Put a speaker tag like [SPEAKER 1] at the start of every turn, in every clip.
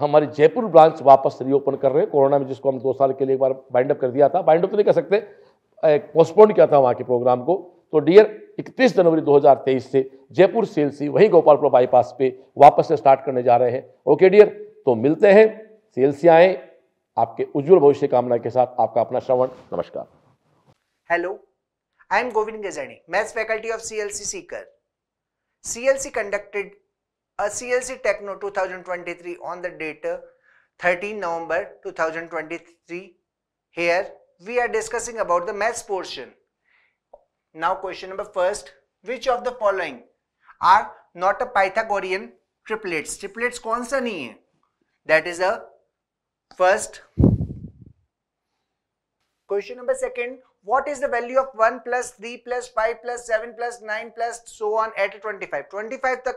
[SPEAKER 1] हमारी जयपुर ब्रांच वापस रीओपन कर रहे हैं कोरोना में जिसको हम दो साल के लिए एक बार बाइंड अप कर दिया था बाइंड अप तो नहीं कर सकते पोस्टपोन किया था वहाँ के प्रोग्राम को तो डियर 31 जनवरी 2023 से जयपुर सीएलसी वहीं गोपालपुर बाईपास पे वापस से स्टार्ट करने जा रहे हैं ओके डियर तो मिलते हैं सीएलसी आए आपके उज्जवल भविष्य कामना के साथ आपका अपना श्रवण नमस्कार
[SPEAKER 2] hello I am Govind Gajani maths faculty of CLC Sikar CLC conducted a CLC Techno 2023 on the date 13 November 2023. Here we are discussing about the maths portion. Now question number first, which of the following are not a Pythagorean triplets? Triplets कौन सा नहीं That is a first. Question number second, what is the value of 1 plus 3 plus 5 plus 7 plus 9 plus so on at 25? 25 the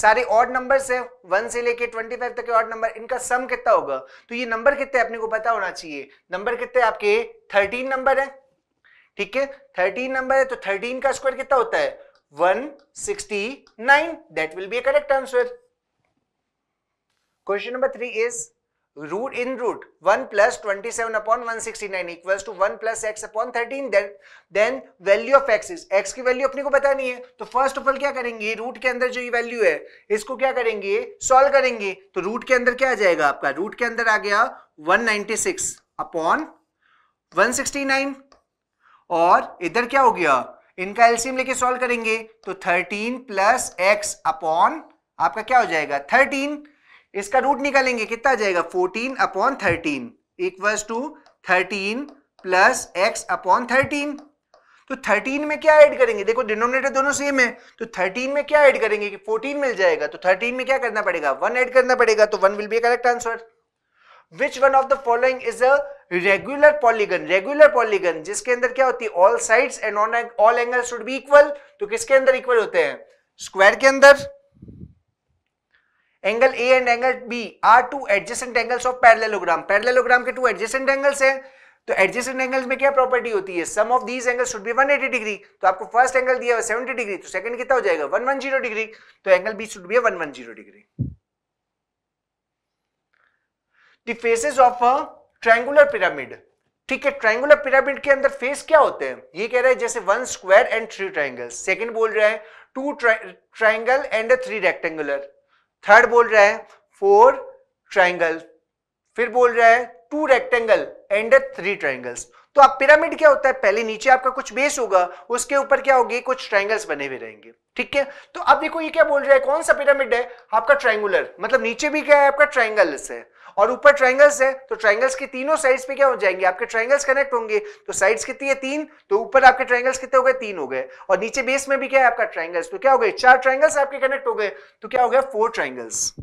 [SPEAKER 2] सारे odd number है one से लेके twenty five तक के odd number इनका सम कितना होगा तो ये नंबर कितने अपने को पता होना चाहिए नंबर कितने आपके थर्टीन नंबर है ठीक है थर्टीन नंबर है तो थर्टीन का स्क्वायर कितना होता है one sixty nine that will be correct answer question number three is root in root 1 plus 27 upon 169 equals to 1 plus x upon 13 then then value of x is x की value अपने को पता नहीं है तो फर्स्ट ऑफ ऑल क्या करेंगे root के अंदर जो ये वैल्यू है इसको क्या करेंगे सॉल्व करेंगे तो रूट के अंदर क्या आ जाएगा आपका रूट के अंदर आ गया 196 अपॉन 169 और इधर क्या हो गया इनका एलसीएम लेके सॉल्व करेंगे तो 13 प्लस एक्स अपॉन आपका क्या हो जाएगा थर्टीन इसका रूट निकालेंगे कितना आ जाएगा fourteen upon thirteen equals to thirteen plus x upon thirteen तो 13 में क्या ऐड करेंगे देखो डिनोमिनेटर दोनों सेम है तो 13 में क्या ऐड करेंगे कि 14 मिल जाएगा तो 13 में क्या करना पड़ेगा वन ऐड करना पड़ेगा तो one will be correct answer which one of the following is a regular polygon regular polygon जिसके अंदर क्या होती है all side and all angle should be equal तो किसके अंदर इक्वल होते हैं स्क्वायर के अंदर angle A and angle B are two adjacent angles of parallelogram parallelogram के टू एडजेसेंट एंगल्स हैं तो एडजेसेंट एंगल्स में क्या प्रॉपर्टी होती है sum of these angle should be 180 degree तो आपको फर्स्ट एंगल दिया हुआ 70 डिग्री तो सेकंड कितना हो जाएगा 110 डिग्री तो angle B should be 110 degree the faces of a triangular pyramid ठीक है ट्रायंगुलर पिरामिड के अंदर फेस क्या होते हैं ये कह रहा है जैसे one square and three triangle second बोल रहा है two triangle and three rectangular third बोल रहा है फोर ट्राइंगल फिर बोल रहा है two rectangle and three triangles तो आप पिरामिड क्या होता है पहले नीचे आपका कुछ बेस होगा उसके ऊपर क्या होगी कुछ ट्राइंगल्स बने हुए रहेंगे ठीक है तो अब देखो ये क्या बोल रहा है कौन सा पिरामिड है आपका ट्राइंगुलर मतलब नीचे भी क्या है आपका ट्राइंगल्स है और ऊपर ट्राइंगल्स है तो ट्राइंगल्स की तीनों साइड्स पे क्या हो जाएंगे आपके ट्राइंगल्स कनेक्ट होंगे तो साइड्स कितनी है तीन तो ऊपर आपके ट्राइंगल्स कितने हो गए तीन हो गए और नीचे बेस में भी क्या है आपका ट्राइंगल्स तो क्या हो गए चार ट्राइंगल्स आपके कनेक्ट हो गए तो क्या हो गया फोर ट्राइंगल्स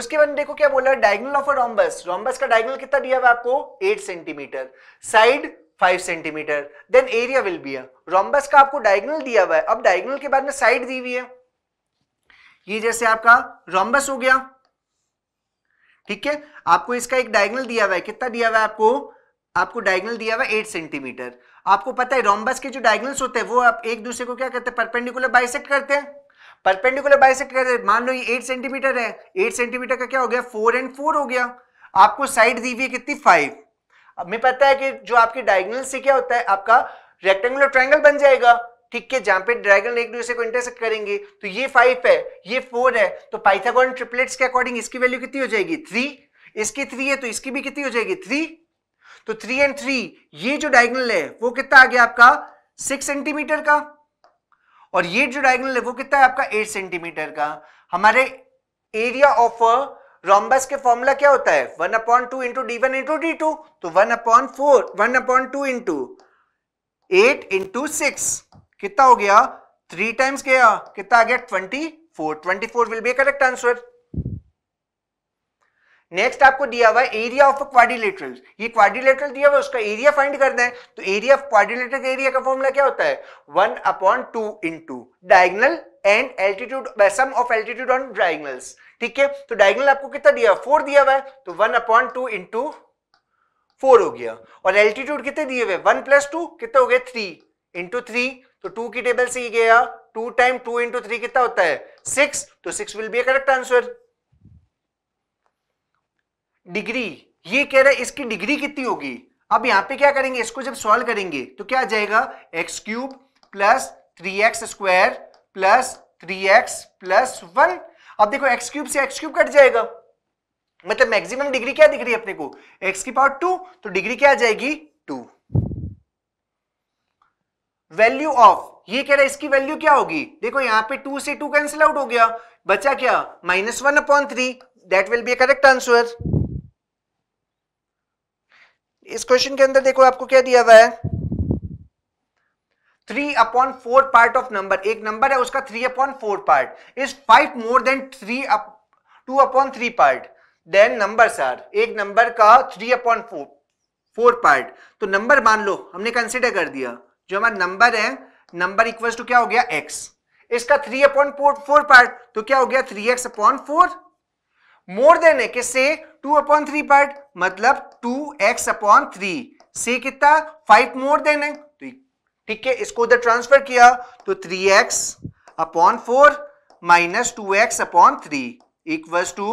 [SPEAKER 2] उसके बाद देखो क्या बोला diagonal of a rhombus rhombus का डायगनल कितना दिया हुआ आपको eight centimetre side five centimetre then area will be rhombus का आपको डायगनल दिया हुआ है अब डायगनल के बाद में साइड दी हुई है ये जैसे आपका रोम्बस हो गया ठीक है आपको इसका एक डायगनल दिया हुआ है कितना दिया हुआ है आपको आपको डायगनल दिया हुआ है एट सेंटीमीटर आपको पता है रोमबस के जो डायगनल्स होते हैं वो आप एक दूसरे को क्या करते हैं परपेंडिकुलर बाइसेक्ट करते हैं परपेंडिकुलर बाइसेक्ट करते हैं मान लो ये एट सेंटीमीटर है एट सेंटीमीटर का क्या हो गया फोर एंड फोर हो गया आपको साइड दी हुई है कितनी फाइव मैं पता है कि जो आपके डायगनल से क्या होता है आपका रेक्टेंगुलर ट्राइंगल बन जाएगा ठीक है जहां पे ड्रैगन एक दूसरे को इंटरसेक्ट करेंगे तो ये फाइव है ये फोर है तो पाइथागोरन ट्रिपलेट्स के अकॉर्डिंग इसकी वैल्यू कितनी हो जाएगी थ्री इसकी थ्री है तो इसकी भी कितनी हो जाएगी थ्री तो थ्री एंड थ्री ये जो डायगनल है वो कितना आ गया आपका सिक्स सेंटीमीटर का और ये जो डायगनल है वो कितना है आपका एट सेंटीमीटर का हमारे एरिया ऑफ रोम्बस के फॉर्मूला क्या होता है one upon two into D one into D two तो one upon four one upon two into eight into six कितना हो गया थ्री टाइम्स गया कितना आ गया twenty four twenty four will be correct answer next आपको दिया हुआ है एरिया ऑफ क्वाड्रिलेटरल ये क्वाड्रिलेटरल दिया हुआ है उसका एरिया फाइंड करना है तो एरिया ऑफ क्वाड्रिलेटर का एरिया का फॉर्मूला क्या होता है one upon two in two diagonal and altitude sum of altitude on diagonals ठीक है तो डायगनल आपको कितना दिया हुआ फोर दिया हुआ है तो one upon two in two four हो गया और एल्टीट्यूड कितने दिए हुए वन प्लस टू कितने हो गए थ्री इंटू थ्री तो टू की टेबल से ही गया two time two into three कितना होता है सिक्स तो six will be a correct answer degree ये कह रहा है इसकी डिग्री कितनी होगी अब यहां पे क्या करेंगे इसको जब सॉल्व करेंगे तो क्या आ जाएगा x cube plus three x square plus three x plus one अब देखो एक्स क्यूब से एक्स क्यूब कट जाएगा मतलब मैक्सिमम डिग्री क्या दिख रही है अपने को एक्स की पावर टू तो डिग्री क्या आ जाएगी टू वैल्यू ऑफ ये कह रहा है इसकी वैल्यू क्या होगी देखो यहाँ पे टू से टू कैंसिल आउट हो गया बचा क्या minus one upon three that will be correct answer इस क्वेश्चन के अंदर देखो आपको क्या दिया हुआ है three upon four part of number एक नंबर है उसका three upon four part is five more than three two upon three part then number sir एक नंबर का three upon four four part तो नंबर मान लो हमने कंसिडर कर दिया जो हमारा नंबर है नंबर इक्वल्स टू क्या हो गया एक्स इसका थ्री अपॉन फोर पार्ट तो क्या हो गया three x upon four more than है कि से टू अपॉन थ्री पार्ट मतलब टू एक्स अपॉन थ्री से कितना फाइव मोर देन है तो ठीक है इसको उधर ट्रांसफर किया तो three x upon four minus two x upon three equal to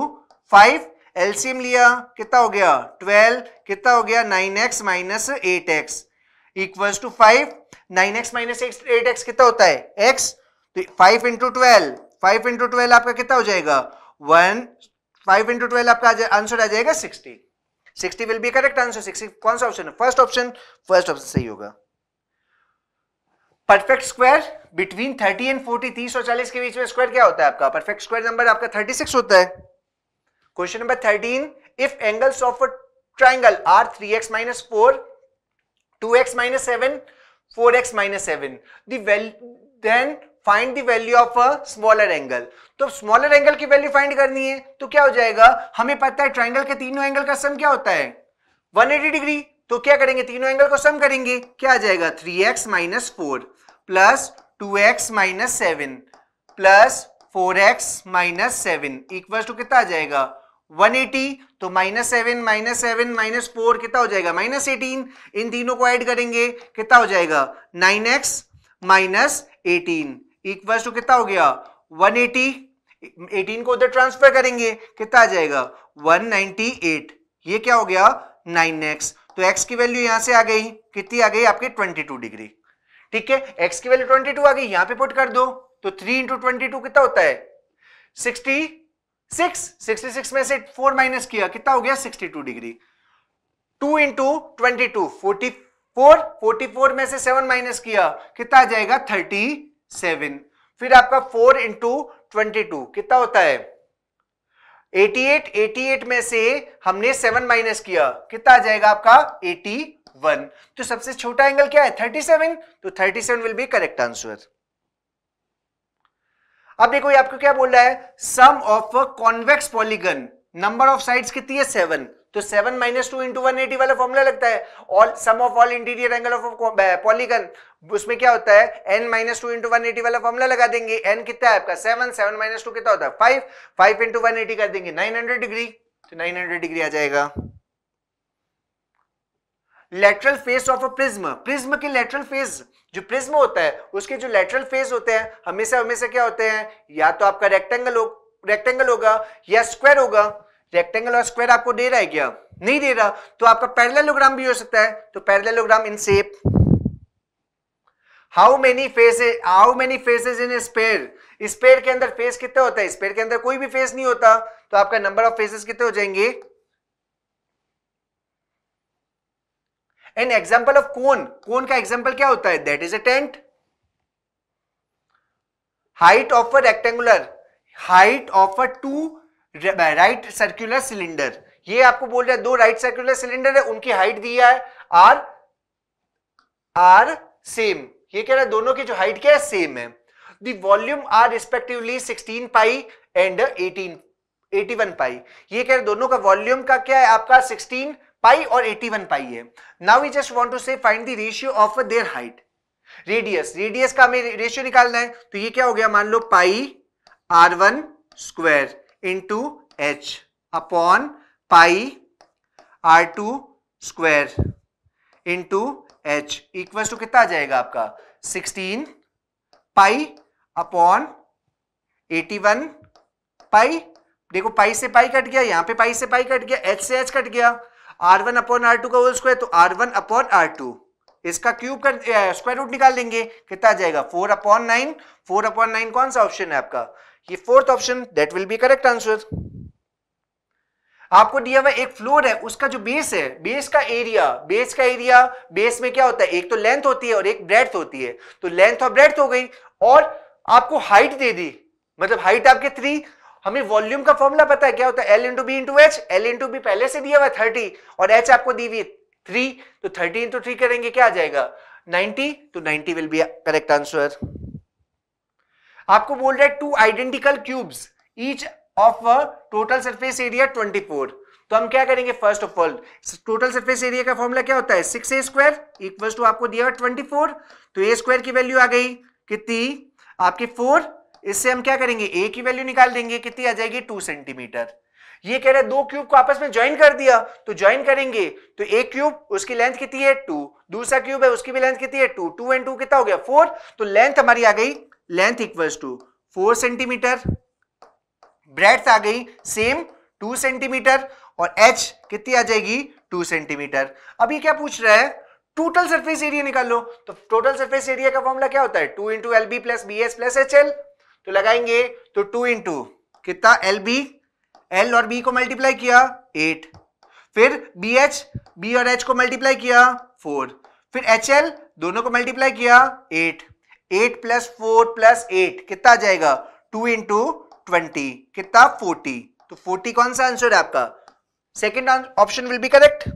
[SPEAKER 2] five LCM लिया कितना हो गया ट्वेल्व कितना हो गया nine x minus eight x equal to five nine x minus x eight x कितना होता है एक्स तो five into twelve five into twelve आपका कितना हो जाएगा वन फाइव इंटू ट्वेल्व आपका आंसर आ जाएगा sixty sixty will be correct answer sixty कौन सा ऑप्शन है फर्स्ट ऑप्शन फर्स्ट ऑप्शन सही होगा परफेक्ट स्क्वायर बिटवीन 30 एंड 40 30 और 40 के बीच में स्क्वायर क्या होता है आपका परफेक्ट स्क्वायर नंबर आपका 36 होता है question number 13 if angles of triangle are 3x x minus four two x minus seven four x minus seven दैल then find the value of a smaller angle तो smaller angle की value find करनी है तो क्या हो जाएगा हमें पता है ट्राइंगल के तीनों एंगल का सम क्या होता है 180 डिग्री तो क्या करेंगे तीनों एंगल को सम करेंगे क्या आ जाएगा 3x x minus four plus two x minus seven plus four x minus seven equal to कितना आ जाएगा 180 तो minus seven minus seven minus four कितना हो जाएगा माइनस एटीन इन तीनों को ऐड करेंगे कितना हो जाएगा nine x minus eighteen equal to कितना हो गया 180 18 को उधर ट्रांसफर करेंगे कितना आ जाएगा 198 ये क्या हो गया 9x तो x की वैल्यू यहां से आ गई कितनी आ गई आपकी 22 डिग्री ठीक है x की वैल्यू 22 आ गई यहां पे पुट कर दो तो थ्री इंटू ट्वेंटी कितना होता है सिक्सटी सिक्स सिक्सटी सिक्स में से फोर माइनस किया कितना हो गया sixty two degree two into twenty two forty four forty four में से सेवन माइनस किया कितना आ जाएगा थर्टी सेवन फिर आपका फोर इंटू ट्वेंटी टू कितना होता है एटी एट एटी एट में से हमने सेवन माइनस किया कितना आ जाएगा आपका एटी वन तो सबसे छोटा एंगल क्या है थर्टी सेवन तो thirty seven will be correct answer अब देखो ये आपको क्या बोल रहा है sum of convex polygon number of sides कितनी है सेवन तो seven minus two into one eighty वाला फॉर्मूला लगता है all sum of all interior angle of polygon उसमें क्या होता है N minus two into one eighty वाला फॉर्मूला लगा देंगे एन कितना है आपका सेवन सेवन माइनस टू कितना होता है five five into one eighty कर देंगे नाइन हंड्रेड डिग्री तो नाइन हंड्रेड डिग्री आ जाएगा lateral face of a prism prism के लेटरल फेस जो प्रिज्म होता है उसके जो लेटरल फेस होते हैं हमेशा हमेशा क्या होते हैं या तो आपका रेक्टेंगल हो रेक्टेंगल होगा या स्क्वायर होगा रेक्टेंगल और स्क्वायर आपको दे रहा है क्या नहीं दे रहा तो आपका पैरेललोग्राम भी हो सकता है तो parallelogram in shape how many faces how many faces in sphere sphere के अंदर फेस कितना होता है स्पेयर के अंदर कोई भी फेस नहीं होता तो आपका नंबर ऑफ फेसेस कितने हो जाएंगे an example of cone cone का एग्जाम्पल क्या होता है that is a tent height of a rectangular height of a two right circular cylinder ये आपको बोल रहा है दो राइट सर्क्यूलर सिलेंडर है उनकी हाइट दिया है आर आर सेम ये कह रहा है दोनों की जो हाइट क्या है सेम है the volume are respectively 16 pi and 18 81 pi ये कह रहे दोनों का वॉल्यूम का क्या है आपका पाई और 81 पाई है now we just want to say find the ratio of their height radius radius का हमें रेशियो निकालना है तो ये क्या हो गया मान लो pi R one square into H upon pi R two square into H equal to कितना आ जाएगा आपका 16 पाई अपॉन 81 पाई देखो पाई से पाई कट गया यहां पे पाई से पाई कट गया एच से एच कट गया R one upon R two का होल स्क्वायर तो R one upon R two इसका क्यूब कर स्क्वायर रूट निकाल लेंगे कितना आ जाएगा four upon nine four upon nine कौन सा ऑप्शन है आपका ये fourth option that will be correct answer आपको दिया हुआ एक फ्लोर है उसका जो बेस है बेस का एरिया बेस का एरिया बेस में क्या होता है एक तो लेंथ होती है और एक ब्रेथ होती है तो लेंथ और ब्रेथ हो गई और आपको हाइट दे दी मतलब हाइट आपके थ्री हमें वॉल्यूम का फॉर्मुला पता है क्या होता है L into B into H L into B पहले से दिया हुआ थर्टी और एच आपको दी हुई थ्री तो थर्टी इंटू थ्री करेंगे क्या आ जाएगा नाइनटी तो ninety will be correct answer आपको बोल रहा है two identical cubes each of total surface area twenty four तो हम क्या करेंगे first of all total surface area का फॉर्मूला क्या होता है six A square equal to आपको दिया हुआ ट्वेंटी फोर तो ए स्क्वायर की वैल्यू आ गई कितनी आपकी फोर इससे हम क्या करेंगे ए की वैल्यू निकाल देंगे कितनी आ जाएगी टू सेंटीमीटर ये कह रहे दो क्यूब को आपस में ज्वाइन कर दिया तो ज्वाइन करेंगे तो एक क्यूब उसकी लेंथ कितनी है टू दूसरा क्यूब है उसकी भी लेंथ कितनी है टू टू एंड टू कितना हो गया फोर तो लेंथ हमारी आ गई length equals to four centimetre breadth आ गई सेम टू सेंटीमीटर और एच कितनी आ जाएगी टू सेंटीमीटर अभी क्या पूछ रहा है टोटल सरफेस एरिया निकाल लो तो टोटल सरफेस एरिया का फॉर्मूला क्या होता है two into L B plus B S plus H L तो लगाएंगे तो टू इंटू कितना एल बी एल और बी को मल्टीप्लाई किया एट फिर बी एच बी और एच को मल्टीप्लाई किया फोर फिर एच एल दोनों को मल्टीप्लाई किया eight eight plus four plus eight कितना आ जाएगा टू इंटू ट्वेंटी कितना फोर्टी तो फोर्टी कौन सा आंसर है आपका second option will be correct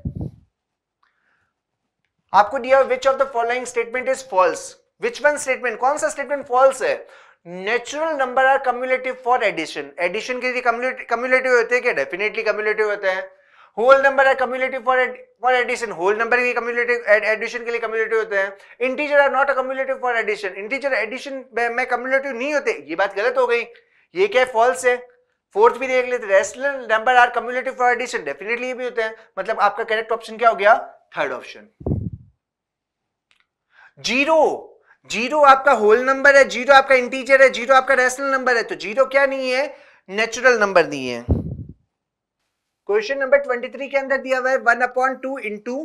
[SPEAKER 2] आपको दिया which of the following statement is false which one statement कौन सा स्टेटमेंट फॉल्स है natural number are cumulative for addition addition के लिए कम्युलेटिव होते हैं क्या डेफिनेटली कम्युलेटिव होते हैं whole number are cumulative for for addition whole number के कम्युलेटिव एडिशन के लिए कम्युलेटिव होते हैं integer are not a cumulative for addition integer addition में कम्युलेटिव नहीं होते ये बात गलत हो गई ये क्या फॉल्स है फोर्थ भी देख लेते रेस्टल number are cumulative for addition definitely ये भी होते हैं मतलब आपका करेक्ट ऑप्शन क्या हो गया थर्ड ऑप्शन जीरो जीरो आपका होल नंबर है जीरो आपका इंटीजर है जीरो आपका रेशनल नंबर है तो जीरो क्या नहीं है नेचुरल नंबर नहीं है क्वेश्चन नंबर ट्वेंटी थ्री के अंदर दिया हुआ है one upon two into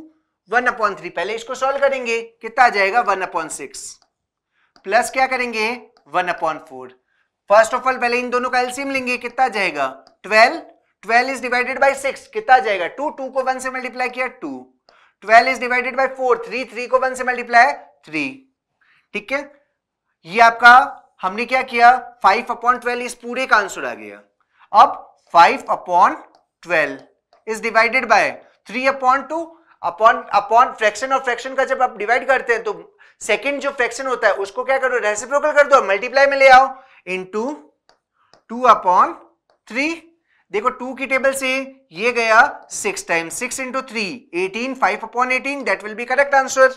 [SPEAKER 2] one upon three पहले इसको सॉल्व करेंगे कितना आ जाएगा वन अपॉइंट सिक्स प्लस क्या करेंगे one upon four first of all पहले इन दोनों का एलसीएम लेंगे कितना आ जाएगा twelve twelve is divided by six कितना आ जाएगा टू टू को वन से मल्टीप्लाई किया two twelve is divided by four three three को वन से मल्टीप्लाई थ्री ठीक है ये आपका हमने क्या किया फाइव अपॉन ट्वेल्व इस पूरे का आंसर आ गया अब five upon twelve is divided by three upon two upon upon fraction और फ्रैक्शन का जब आप डिवाइड करते हैं तो सेकंड जो फ्रैक्शन होता है उसको क्या करो रेसिप्रोकल कर दो मल्टीप्लाई में ले आओ इनटू टू अपॉन थ्री देखो टू की टेबल से ये गया six time six into three eighteen five upon eighteen that will be correct answer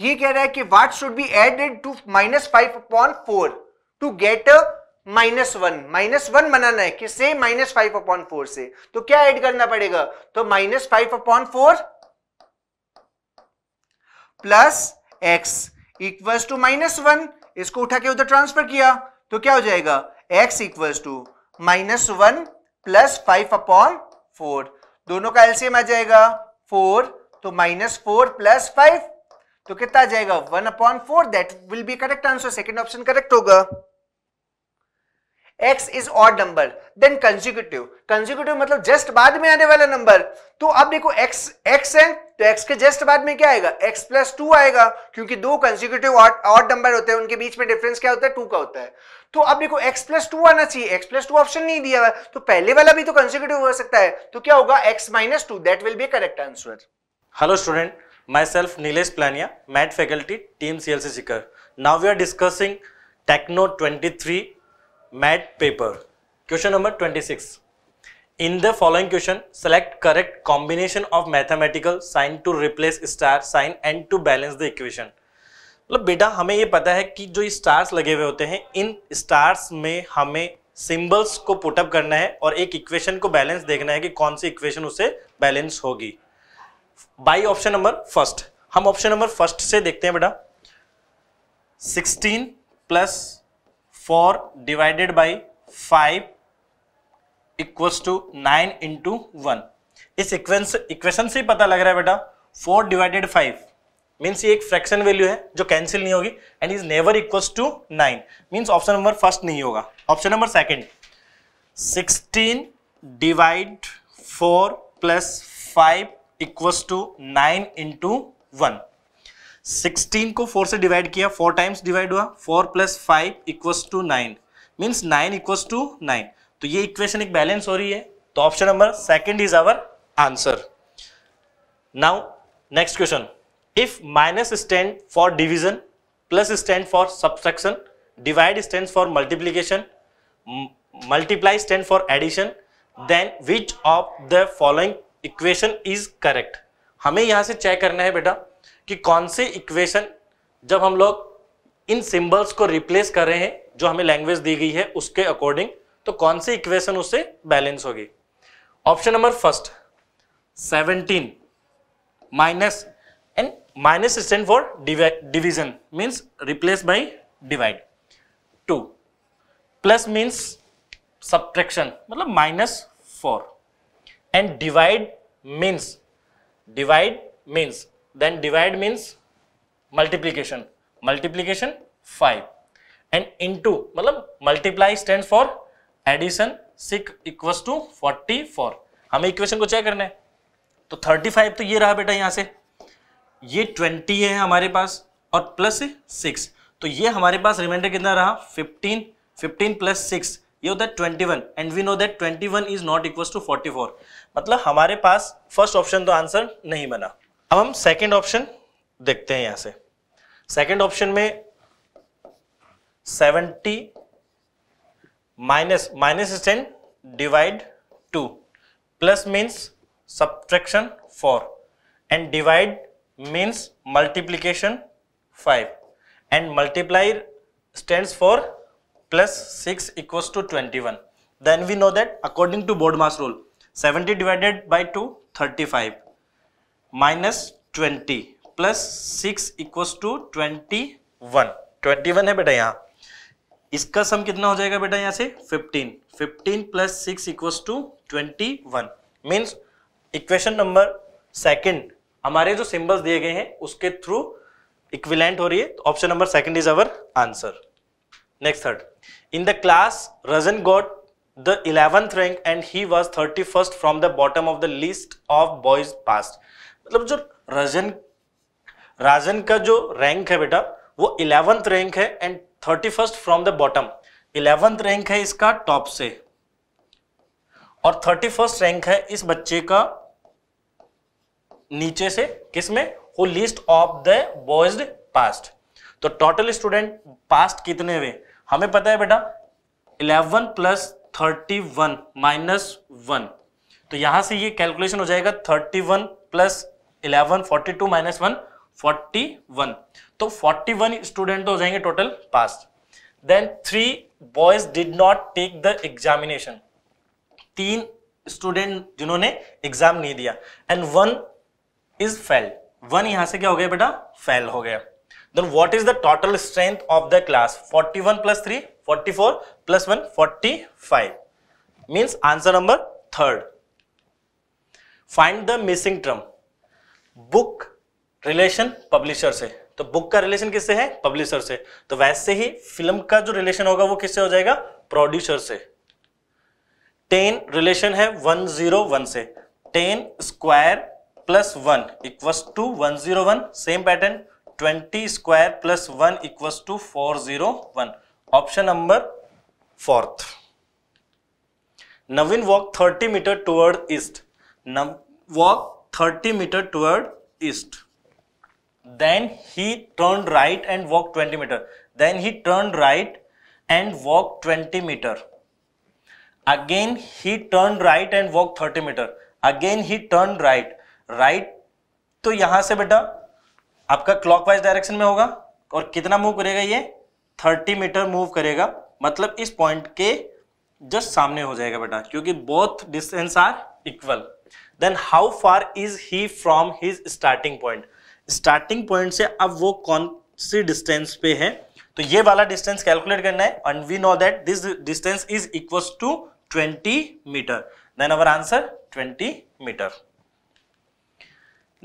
[SPEAKER 2] ये कह रहा है कि what should be added to minus five upon four to get minus one minus one बनाना है किससे माइनस फाइव अपॉन फोर से तो क्या ऐड करना पड़ेगा तो minus five upon four plus x equals to minus one इसको उठा के उधर ट्रांसफर किया तो क्या हो जाएगा x equals to minus one plus five upon four दोनों का एल्सियम आ जाएगा फोर तो माइनस फोर प्लस फाइव तो कितना आ जाएगा one upon four that will be correct answer second option correct होगा x is odd number then consecutive consecutive मतलब जस्ट बाद में आने वाला नंबर तो अब देखो x x है तो x के जस्ट बाद में क्या आएगा x प्लस टू आएगा क्योंकि दो कंजिक्यूटिव ऑड नंबर होते हैं उनके बीच में डिफरेंस क्या होता है टू का होता है तो अब देखो x प्लस टू आना चाहिए x प्लस टू ऑप्शन नहीं दिया हुआ तो पहले वाला भी तो कंजिक्यूटिव हो सकता है तो क्या होगा x minus two that will be correct answer
[SPEAKER 3] hello student myself Nilesh Plania, MAT faculty, team CLC Sikar. Now we are discussing Techno 23 MAT paper. Question number 26. In the following question, select correct combination of mathematical sign to replace star sign and to balance the equation. मतलब बेटा हमें ये पता है कि जो stars लगे हुए होते हैं इन स्टार्स में हमें सिंबल्स को पुटअप करना है और एक इक्वेशन को बैलेंस देखना है कि कौन सी इक्वेशन उसे बैलेंस होगी बाई ऑप्शन नंबर फर्स्ट हम ऑप्शन नंबर फर्स्ट से देखते हैं बेटा sixteen plus four divided by five equals to nine into one इस इक्वेशन से पता लग रहा है बेटा फोर डिवाइडेड फाइव मीन्स ये एक फ्रैक्शन वैल्यू है जो कैंसिल नहीं होगी and is never equals to nine means option number first नहीं होगा option number second sixteen divide four plus five equals to nine into one sixteen को four से डिवाइड किया फोर टाइम्स डिवाइड हुआ four plus five equals to nine means nine equals to nine तो ये equation एक balance हो रही है तो option number second is our answer now next question if minus stand for division plus stand for subtraction divide stand for multiplication multiply stand for addition then which of the following equation is correct हमें यहां से check करना है बेटा कि कौन से equation जब हम लोग इन सिंबल्स को रिप्लेस कर रहे हैं जो हमें लैंग्वेज दी गई है उसके अकॉर्डिंग तो कौन सी इक्वेशन उससे बैलेंस होगी option number first seventeen minus and minus stand for division means replace by divide two plus means subtraction मतलब minus four and divide means divide means then divide means multiplication multiplication 5 and into matlab multiply stands for addition 6 equals to 44 हमें equation ko check karna hai to 35 to ye raha beta yahan se ये 20 है हमारे पास और plus 6 तो ये हमारे पास reminder कितना रहा 15 15 प्लस ये होता है twenty one and we know that twenty one is not equal to forty four मतलब हमारे पास फर्स्ट ऑप्शन तो आंसर नहीं बना अब हम सेकेंड ऑप्शन देखते हैं यहां से सेकेंड ऑप्शन में seventy minus minus ten divide two plus means subtraction four and divide means multiplication five and multiply stand for plus 6 equals to 21. Then we know that according to board mass rule, 70 divided by 2, 35 minus 20 plus 6 equals to 21. 21 है बेटा यहाँ इसका सम कितना हो जाएगा बेटा यहाँ से 15. 15 plus six equals to twenty one means equation number second हमारे जो सिंबल्स दिए गए हैं उसके थ्रू इक्विलेंट हो रही है option number second is our answer next third In the class, Razan got the 11th rank and he was 31st from the bottom of the list of boys past. मतलब जो रजन राजन का जो rank है बेटा वो इलेवंथ रैंक है and thirty first from the bottom eleventh rank है इसका टॉप से और थर्टी फर्स्ट रैंक है इस बच्चे का नीचे से किसमें वो list of the boys passed तो टोटल स्टूडेंट पास्ट कितने हुए हमें पता है बेटा eleven plus thirty one minus one तो यहां से ये कैलकुलेशन हो जाएगा thirty one plus eleven forty two minus one forty one तो फोर्टी वन स्टूडेंट तो हो जाएंगे total pass then three boys did not take the examination तीन स्टूडेंट जिन्होंने एग्जाम नहीं दिया and one is fail one यहां से क्या हो गया बेटा फेल हो गया then what is the total strength of the class 41 plus 3 44 plus 1 45 means answer number third find the missing term book relation publisher se तो बुक का रिलेशन किससे है पब्लिशर से तो वैसे ही फिल्म का जो रिलेशन होगा वो किससे हो जाएगा प्रोड्यूसर से टेन रिलेशन है वन जीरो वन से ten square plus one equals to one zero one same pattern twenty square plus one equals to four zero one option number fourth Naveen walk thirty metre toward east walk thirty metre toward east then he turn right and walk twenty metre then he turn right and walk twenty metre again he turn right and walk thirty metre again he turn right right तो यहां से बेटा आपका clockwise direction में होगा और कितना move करेगा ये थर्टी मीटर मूव करेगा मतलब इस पॉइंट के जस्ट सामने हो जाएगा बेटा क्योंकि both distance are equal then how far is he from his starting point starting point से अब वो कौन सी डिस्टेंस पे है तो ये वाला डिस्टेंस कैलकुलेट करना है and we know that this distance is equal to 20 metre then our answer 20 metre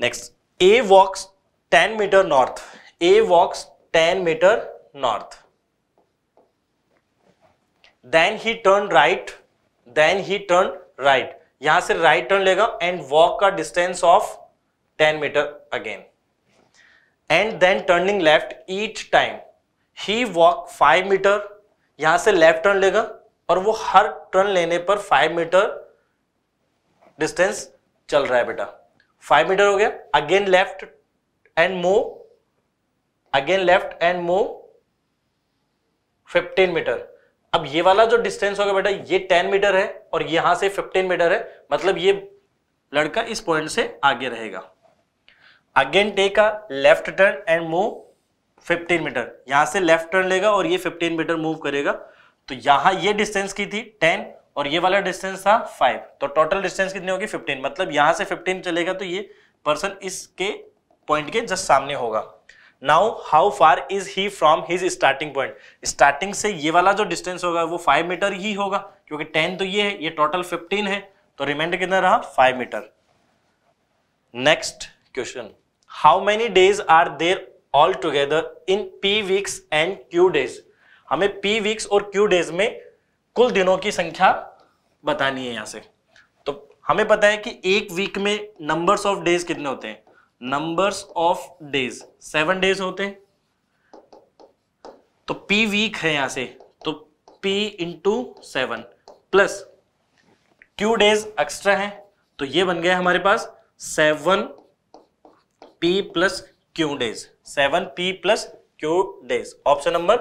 [SPEAKER 3] next A walks ten metre north A walks ten metre north then he turn right then he turn right यहां से right turn लेगा and walk का distance of ten metre again and then turning left each time he walk five metre यहां से left turn लेगा और वो हर turn लेने पर फाइव मीटर डिस्टेंस चल रहा है बेटा फाइव मीटर हो गया again left and move again left and move 15 metre अब ये वाला जो डिस्टेंस होगा बेटा ये 10 मीटर है और यहां से 15 मीटर है मतलब ये लड़का इस पॉइंट से आगे रहेगा again take a left turn and move 15 metre यहां से लेफ्ट टर्न लेगा और ये 15 मीटर मूव करेगा तो यहां ये डिस्टेंस की थी 10 और ये वाला डिस्टेंस था 5 तो टोटल डिस्टेंस कितनी होगी 15 मतलब यहां से 15 चलेगा तो ये पर्सन इसके पॉइंट के जस्ट सामने होगा now how far is he from his starting point starting से ये वाला जो डिस्टेंस होगा वो फाइव मीटर ही होगा क्योंकि टेन तो ये है ये टोटल फिफ्टीन है तो रिमाइंडर कितना रहा five metre next question how many days are there all together in P weeks and Q days हमें पी वीक्स और क्यू डेज में कुल दिनों की संख्या बतानी है यहां से तो हमें पता है कि एक वीक में नंबर्स ऑफ डेज कितने होते हैं numbers of days seven days होते हैं तो पी वीक है यहां से तो P into seven plus Q days extra है तो ये बन गया हमारे पास seven P plus Q days seven P plus Q days option number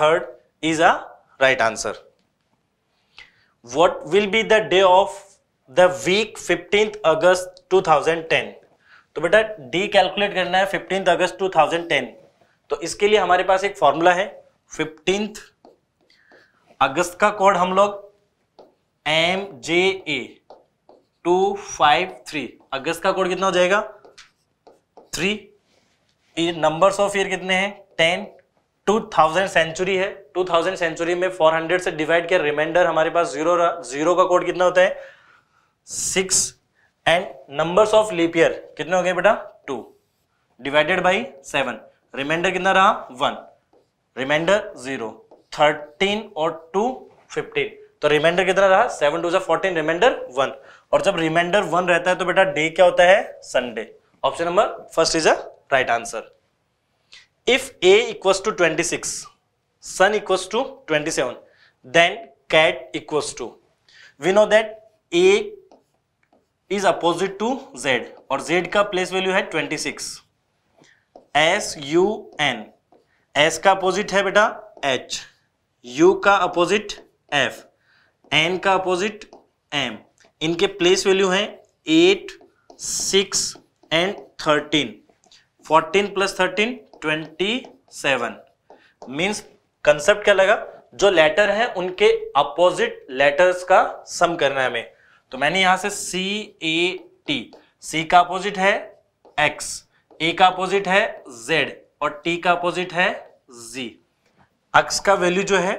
[SPEAKER 3] third is a right answer will be the day of the week fifteenth August two thousand ten तो बेटा D calculate करना है fifteenth अगस्त 2010 तो इसके लिए हमारे पास एक formula है फिफ्टींथ अगस्त का कोड हम लोग M J A two five three August का कोड कितना हो जाएगा थ्री नंबर्स ऑफ ईयर कितने हैं टेन टू थाउजेंड सेंचुरी है टू थाउजेंड सेंचुरी में फोर हंड्रेड से डिवाइड किया रिमाइंडर हमारे पास जीरो जीरो का कोड कितना होता है six and numbers of leap कितने हो गए बेटा two divided by seven reminder कितना रहा वन रिमाइंडर जीरो थर्टीन और टू फिफ्टीन तो रिमाइंडर कितना रहा seven two fourteen reminder one और जब रिमाइंडर वन रहता है तो बेटा डे क्या होता है Sunday option number first is a right answer if A equals to twenty six sun equals to twenty seven then cat equals to we know that A is opposite to Z और Z का place value है twenty six S U N S का opposite है बेटा H U का opposite F N का opposite M इनके place value है eight six and thirteen fourteen plus thirteen twenty seven means concept क्या लगा जो लेटर है उनके अपोजिट लेटर्स का सम करना है हमें तो मैंने यहां से सी ए टी सी का अपोजिट है एक्स ए का अपोजिट है जेड और टी का अपोजिट है जी एक्स का वैल्यू जो है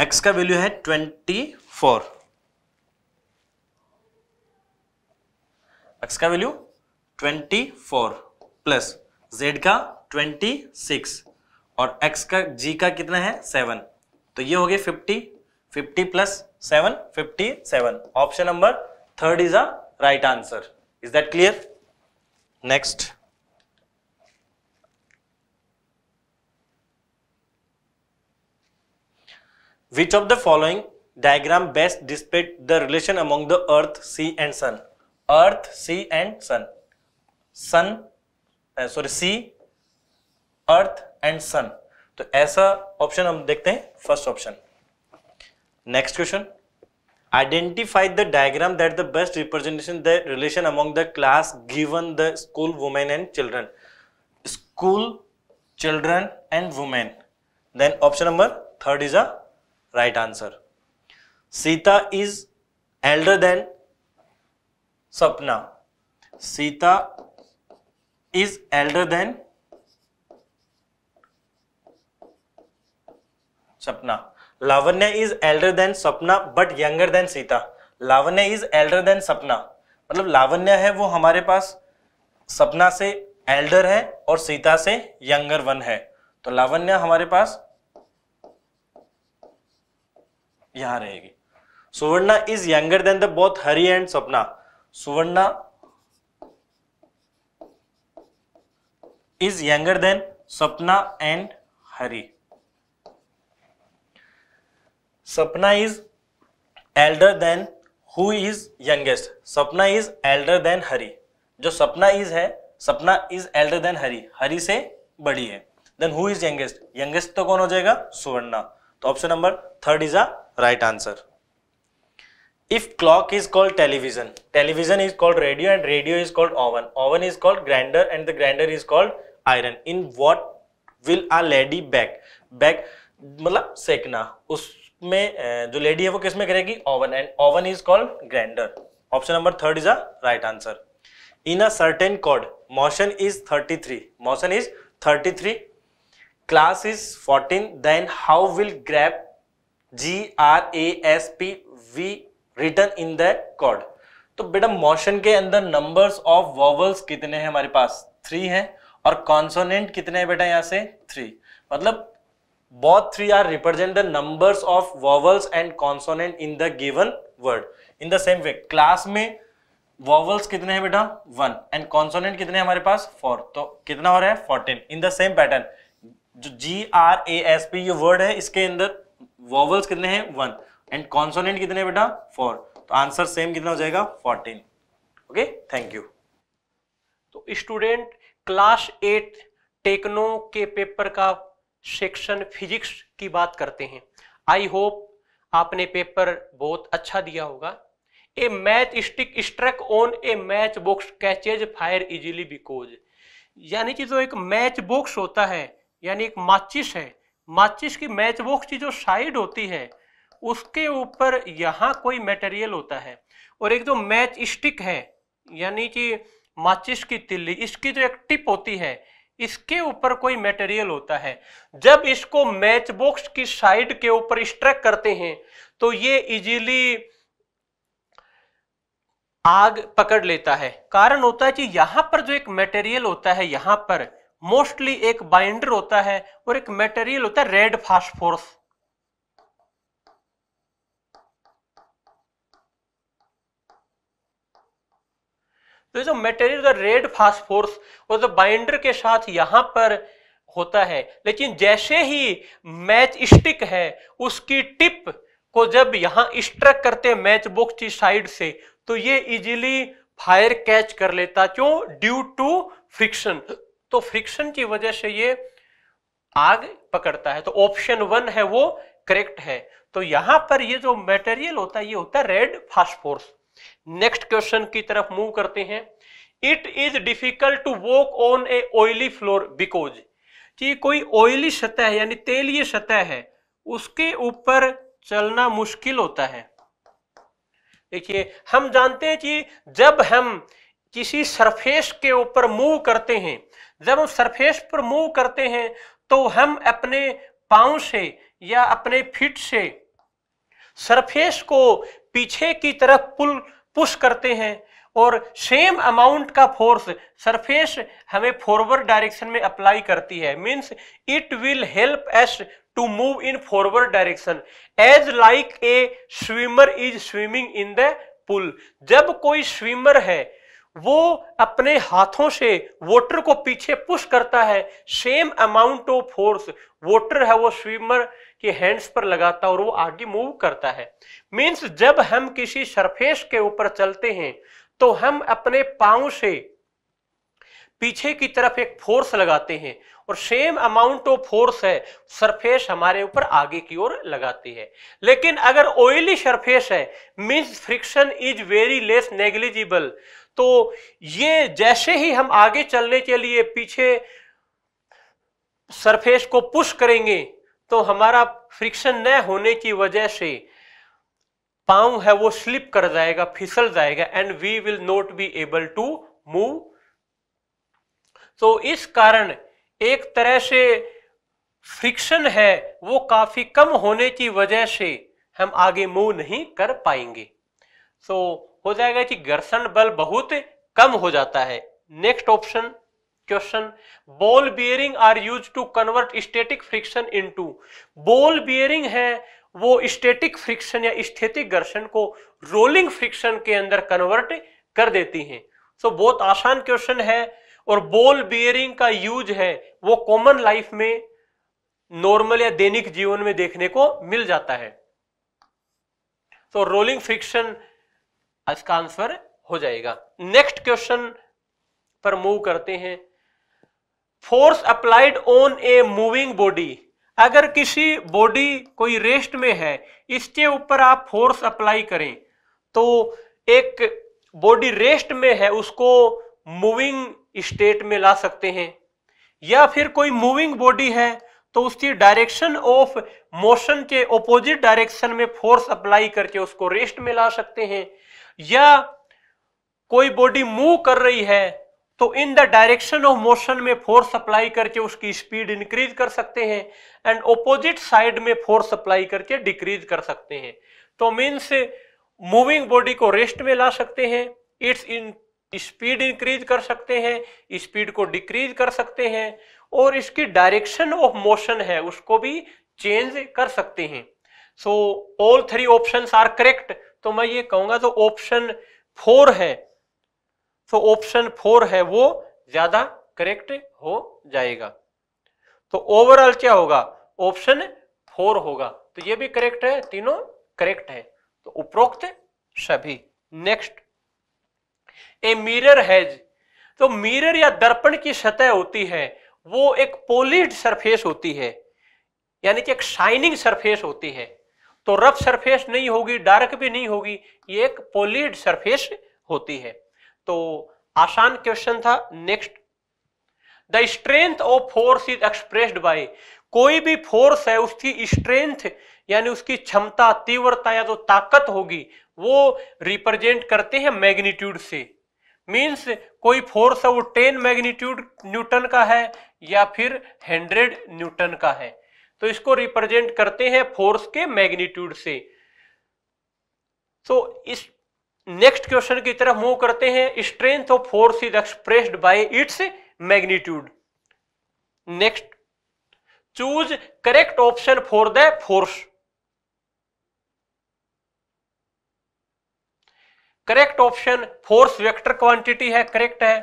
[SPEAKER 3] एक्स का वैल्यू है ट्वेंटी फोर एक्स का value twenty four plus Z का ट्वेंटी सिक्स और एक्स का जी का कितना है सेवन तो ये हो गया fifty 50 plus 7, 57. Option number third is a right answer. Is that clear? Next. Which of the following diagram best displays the relation among the earth, sea and sun? Earth, sea and sun. Sun, uh, sorry, sea, earth and sun. तो ऐसा option हम देखते हैं first option Next question. Identify the diagram that the best representation the relation among the class given the school women and children. School, children and women. Then option number third is a right answer. Sita is elder than Sapna. Sita is elder than Sapna. Lavanya is elder than Sapna but younger than Sita Lavanya is elder than Sapna मतलब लावण्य है वो हमारे पास सपना से Elder है और सीता से younger one है तो लावण्य हमारे पास यहां रहेगी Suvarna is younger than the both Hari and Sapna Suvarna is younger than Sapna and Hari Sapna is elder than who is youngest Sapna is elder than Hari जो सपना इज है Sapna is elder than Hari Hari से बड़ी है than who is youngest youngest तो कौन हो जाएगा सुवर्णा तो option number third is a right answer if clock is called television television is called radio and radio is called oven oven is called grinder and the grinder is called iron in what will a lady bake bake मतलब सेकना उस में जो lady है वो किस में करेगी oven and oven is called grinder option number third is a right answer in a certain code motion is 33 motion is 33 class is 14 then how will grasp G R A S P be written in the code तो बेटा motion के अंदर numbers of vowels कितने हैं हमारे पास three हैं और consonant कितने हैं बेटा यहाँ से थ्री मतलब both three are represent the numbers of vowels and consonant in the given word in the same way class में vowels कितने हैं बेटा वन एंड consonant कितने हमारे पास फोर तो कितना हो रहा है fourteen in the same pattern जो G R A S P ये वर्ड है इसके अंदर वॉवल्स कितने हैं वन एंड कॉन्सोनेंट कितने बेटा फोर तो आंसर सेम कितना हो जाएगा फोर्टीन
[SPEAKER 4] ओके थैंक यू तो स्टूडेंट क्लास एट टेक्नो के पेपर का सेक्शन फिजिक्स की बात करते हैं आई होप आपने पेपर बहुत अच्छा दिया होगा a match stick struck on a match box catches fire easily because यानी कि जो एक मैच बॉक्स होता है यानी एक माचिस है माचिस की मैच बॉक्स की जो साइड होती है उसके ऊपर यहाँ कोई मटेरियल होता है और एक जो मैच स्टिक है यानी कि माचिस की तिल्ली इसकी जो एक टिप होती है इसके ऊपर कोई मटेरियल होता है जब इसको मैच बॉक्स की साइड के ऊपर स्ट्रक करते हैं तो ये इजीली आग पकड़ लेता है कारण होता है कि यहां पर जो एक मटेरियल होता है यहां पर मोस्टली एक बाइंडर होता है और एक मटेरियल होता है रेड फास्फोरस तो जो मेटेरियल का रेड फास्फोर्स और जो बाइंडर के साथ यहाँ पर होता है लेकिन जैसे ही मैच स्टिक है उसकी टिप को जब यहाँ स्ट्रक करते हैं मैच बुक की साइड से तो ये इजीली फायर कैच कर लेता क्यों ड्यू टू फ्रिक्शन तो फ्रिक्शन की वजह से ये आग पकड़ता है तो ऑप्शन वन है वो करेक्ट है तो यहां पर ये जो मटेरियल होता है ये होता है रेड फास्फोर्स नेक्स्ट क्वेश्चन की तरफ मूव करते हैं it is difficult to walk on a oily floor because कि कोई ऑयली सतह यानी तेलीय सतह है उसके ऊपर चलना मुश्किल होता है देखिए हम जानते हैं कि जब हम किसी सरफेस के ऊपर मूव करते हैं जब हम सरफेस पर मूव करते हैं तो हम अपने पाँव से या अपने फिट से सरफेस को पीछे की तरफ पुल पुश करते हैं और सेम अमाउंट का फोर्स सरफेस हमें फॉरवर्ड डायरेक्शन में अप्लाई करती है means it will help us to move in forward direction as like a swimmer is swimming in the pool जब कोई स्विमर है वो अपने हाथों से वोटर को पीछे पुश करता है same amount of force water है वो स्विमर कि हैंड्स पर लगाता है और वो आगे मूव करता है मीन्स जब हम किसी सरफेस के ऊपर चलते हैं तो हम अपने पांव से पीछे की तरफ एक फोर्स लगाते हैं और सेम अमाउंट ऑफ फोर्स है सरफेस हमारे ऊपर आगे की ओर लगाती है लेकिन अगर ऑयली सरफेस है means friction is very less negligible तो ये जैसे ही हम आगे चलने के लिए पीछे सरफेस को पुश करेंगे तो हमारा फ्रिक्शन न होने की वजह से पाँव है वो स्लिप कर जाएगा फिसल जाएगा and we will not be able to move तो इस कारण एक तरह से फ्रिक्शन है वो काफी कम होने की वजह से हम आगे मूव नहीं कर पाएंगे सो तो so, हो जाएगा कि घर्षण बल बहुत कम हो जाता है next option question ball bearing are used to convert static friction into ball bearing है वो स्टेटिक फ्रिक्शन या स्थितिक घर्षण को रोलिंग फ्रिक्शन के अंदर कन्वर्ट कर देती हैं सो so, बहुत आसान क्वेश्चन है और बॉल बियरिंग का यूज है वो कॉमन लाइफ में नॉर्मल या दैनिक जीवन में देखने को मिल जाता है तो रोलिंग फ्रिक्शन इसका आंसर हो जाएगा नेक्स्ट क्वेश्चन पर मूव करते हैं force applied on a moving body अगर किसी बॉडी कोई रेस्ट में है इसके ऊपर आप फोर्स अप्लाई करें तो एक बॉडी रेस्ट में है उसको मूविंग स्टेट में ला सकते हैं या फिर कोई मूविंग बॉडी है तो उसकी डायरेक्शन ऑफ मोशन के ऑपोजिट डायरेक्शन में फोर्स अप्लाई करके उसको रेस्ट में ला सकते हैं या कोई बॉडी मूव कर रही है तो in the direction of motion में फोर्स अप्लाई करके उसकी स्पीड इंक्रीज कर सकते हैं एंड ऑपोजिट साइड में फोर्स अप्लाई करके डिक्रीज कर सकते हैं तो मीन्स मूविंग बॉडी को रेस्ट में ला सकते हैं इट्स इन स्पीड इंक्रीज कर सकते हैं स्पीड को डिक्रीज कर सकते हैं और इसकी डायरेक्शन ऑफ मोशन है उसको भी चेंज कर सकते हैं so all three option are correct तो मैं ये कहूंगा जो ऑप्शन फोर है तो ऑप्शन फोर है वो ज्यादा करेक्ट हो जाएगा तो ओवरऑल क्या होगा ऑप्शन फोर होगा तो ये भी करेक्ट है तीनों करेक्ट है तो उपरोक्त सभी नेक्स्ट ए मिरर हैज तो मिरर या दर्पण की सतह होती है वो एक पोलिड सरफेस होती है यानी कि एक शाइनिंग सरफेस होती है तो रफ सरफेस नहीं होगी डार्क भी नहीं होगी ये एक पोलिड सरफेस होती है तो आसान क्वेश्चन था next the strength of force is expressed by कोई भी फोर्स है उसकी स्ट्रेंथ यानी उसकी क्षमता तीव्रता या तो ताकत होगी वो रिप्रेजेंट करते हैं मैग्नीट्यूड से मींस कोई फोर्स है वो टेन मैग्नीट्यूड न्यूटन का है या फिर हंड्रेड न्यूटन का है तो इसको रिप्रेजेंट करते हैं फोर्स के मैग्नीट्यूड से तो इस नेक्स्ट क्वेश्चन की तरफ मूव करते हैं strength of force is expressed by its magnitude next choose correct option for the force correct option force vector quantity है करेक्ट है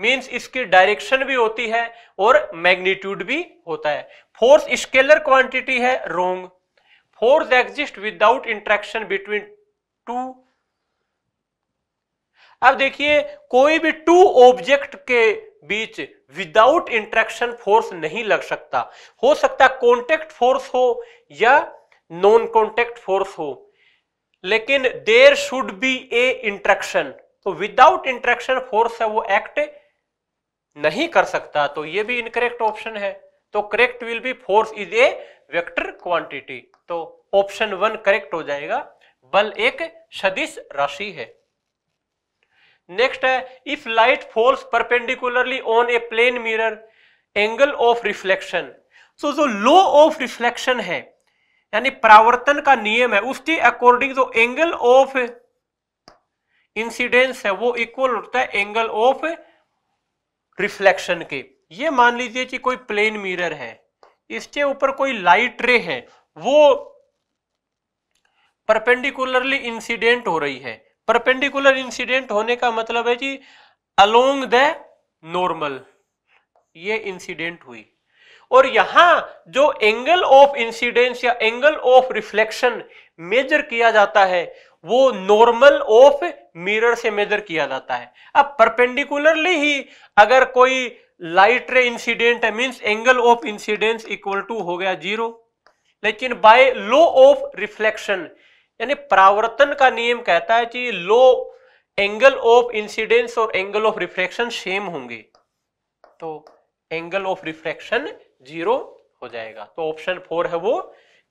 [SPEAKER 4] मींस इसकी डायरेक्शन भी होती है और मैग्नीट्यूड भी होता है फोर्स स्केलर क्वांटिटी है wrong force exist without interaction between two अब देखिए कोई भी टू ऑब्जेक्ट के बीच विदाउट इंट्रैक्शन फोर्स नहीं लग सकता हो सकता कॉन्टेक्ट फोर्स हो या नॉन कॉन्टेक्ट फोर्स हो लेकिन there should be a interaction तो विदाउट इंट्रैक्शन फोर्स है वो एक्ट नहीं कर सकता तो ये भी इनकरेक्ट ऑप्शन है तो correct will be force is a vector quantity तो ऑप्शन वन करेक्ट हो जाएगा बल एक सदिश राशि है नेक्स्ट है if light falls perpendicularly on a plane mirror angle of reflection so जो लो ऑफ रिफ्लेक्शन है यानी परावर्तन का नियम है उसके अकॉर्डिंग जो एंगल ऑफ इंसिडेंस है वो इक्वल होता है एंगल ऑफ रिफ्लेक्शन के ये मान लीजिए कि कोई प्लेन मिरर है इसके ऊपर कोई लाइट रे है वो परपेंडिकुलरली इंसिडेंट हो रही है परपेंडिकुलर इंसिडेंट होने का मतलब है जी अलोंग द नॉर्मल ये इंसिडेंट हुई और यहां जो एंगल ऑफ इंसिडेंस या एंगल ऑफ रिफ्लेक्शन मेजर किया जाता है वो नॉर्मल ऑफ मिरर से मेजर किया जाता है अब परपेंडिकुलरली ही अगर कोई लाइट रे इंसिडेंट है means angle of incidence equal to हो गया जीरो लेकिन बाय लो ऑफ रिफ्लेक्शन यानी प्रावर्तन का नियम कहता है कि लो एंगल ऑफ इंसिडेंस और एंगल ऑफ रिफ्रैक्शन सेम होंगे तो एंगल ऑफ रिफ्रैक्शन जीरो हो जाएगा तो ऑप्शन फोर है वो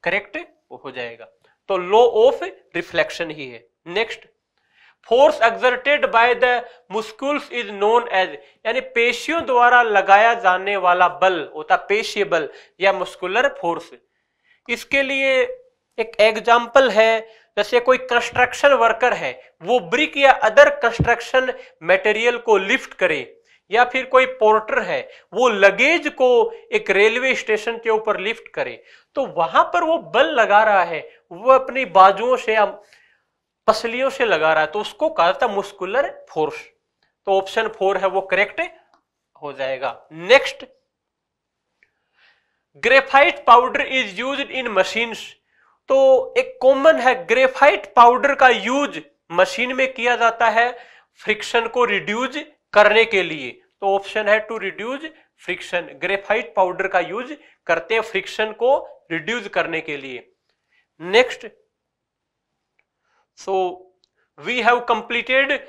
[SPEAKER 4] करेक्ट हो जाएगा तो लो ऑफ रिफ्लेक्शन ही है next force exerted by the muscles is known as यानी पेशियों द्वारा लगाया जाने वाला बल होता पेशी बल या मुस्कुलर फोर्स इसके लिए एक एग्जाम्पल है जैसे कोई कंस्ट्रक्शन वर्कर है वो ब्रिक या अदर कंस्ट्रक्शन मटेरियल को लिफ्ट करे या फिर कोई पोर्टर है वो लगेज को एक रेलवे स्टेशन के ऊपर लिफ्ट करे तो वहां पर वो बल लगा रहा है वो अपनी बाजुओं से या पसलियों से लगा रहा है तो उसको कहा जाता है मुस्कुलर फोर्स तो ऑप्शन फोर है वो करेक्ट हो जाएगा next graphite powder is used in machines तो एक कॉमन है ग्रेफाइट पाउडर का यूज मशीन में किया जाता है फ्रिक्शन को रिड्यूज करने के लिए तो ऑप्शन है to reduce friction graphite powder का यूज करते हैं फ्रिक्शन को रिड्यूज करने के लिए next so we have completed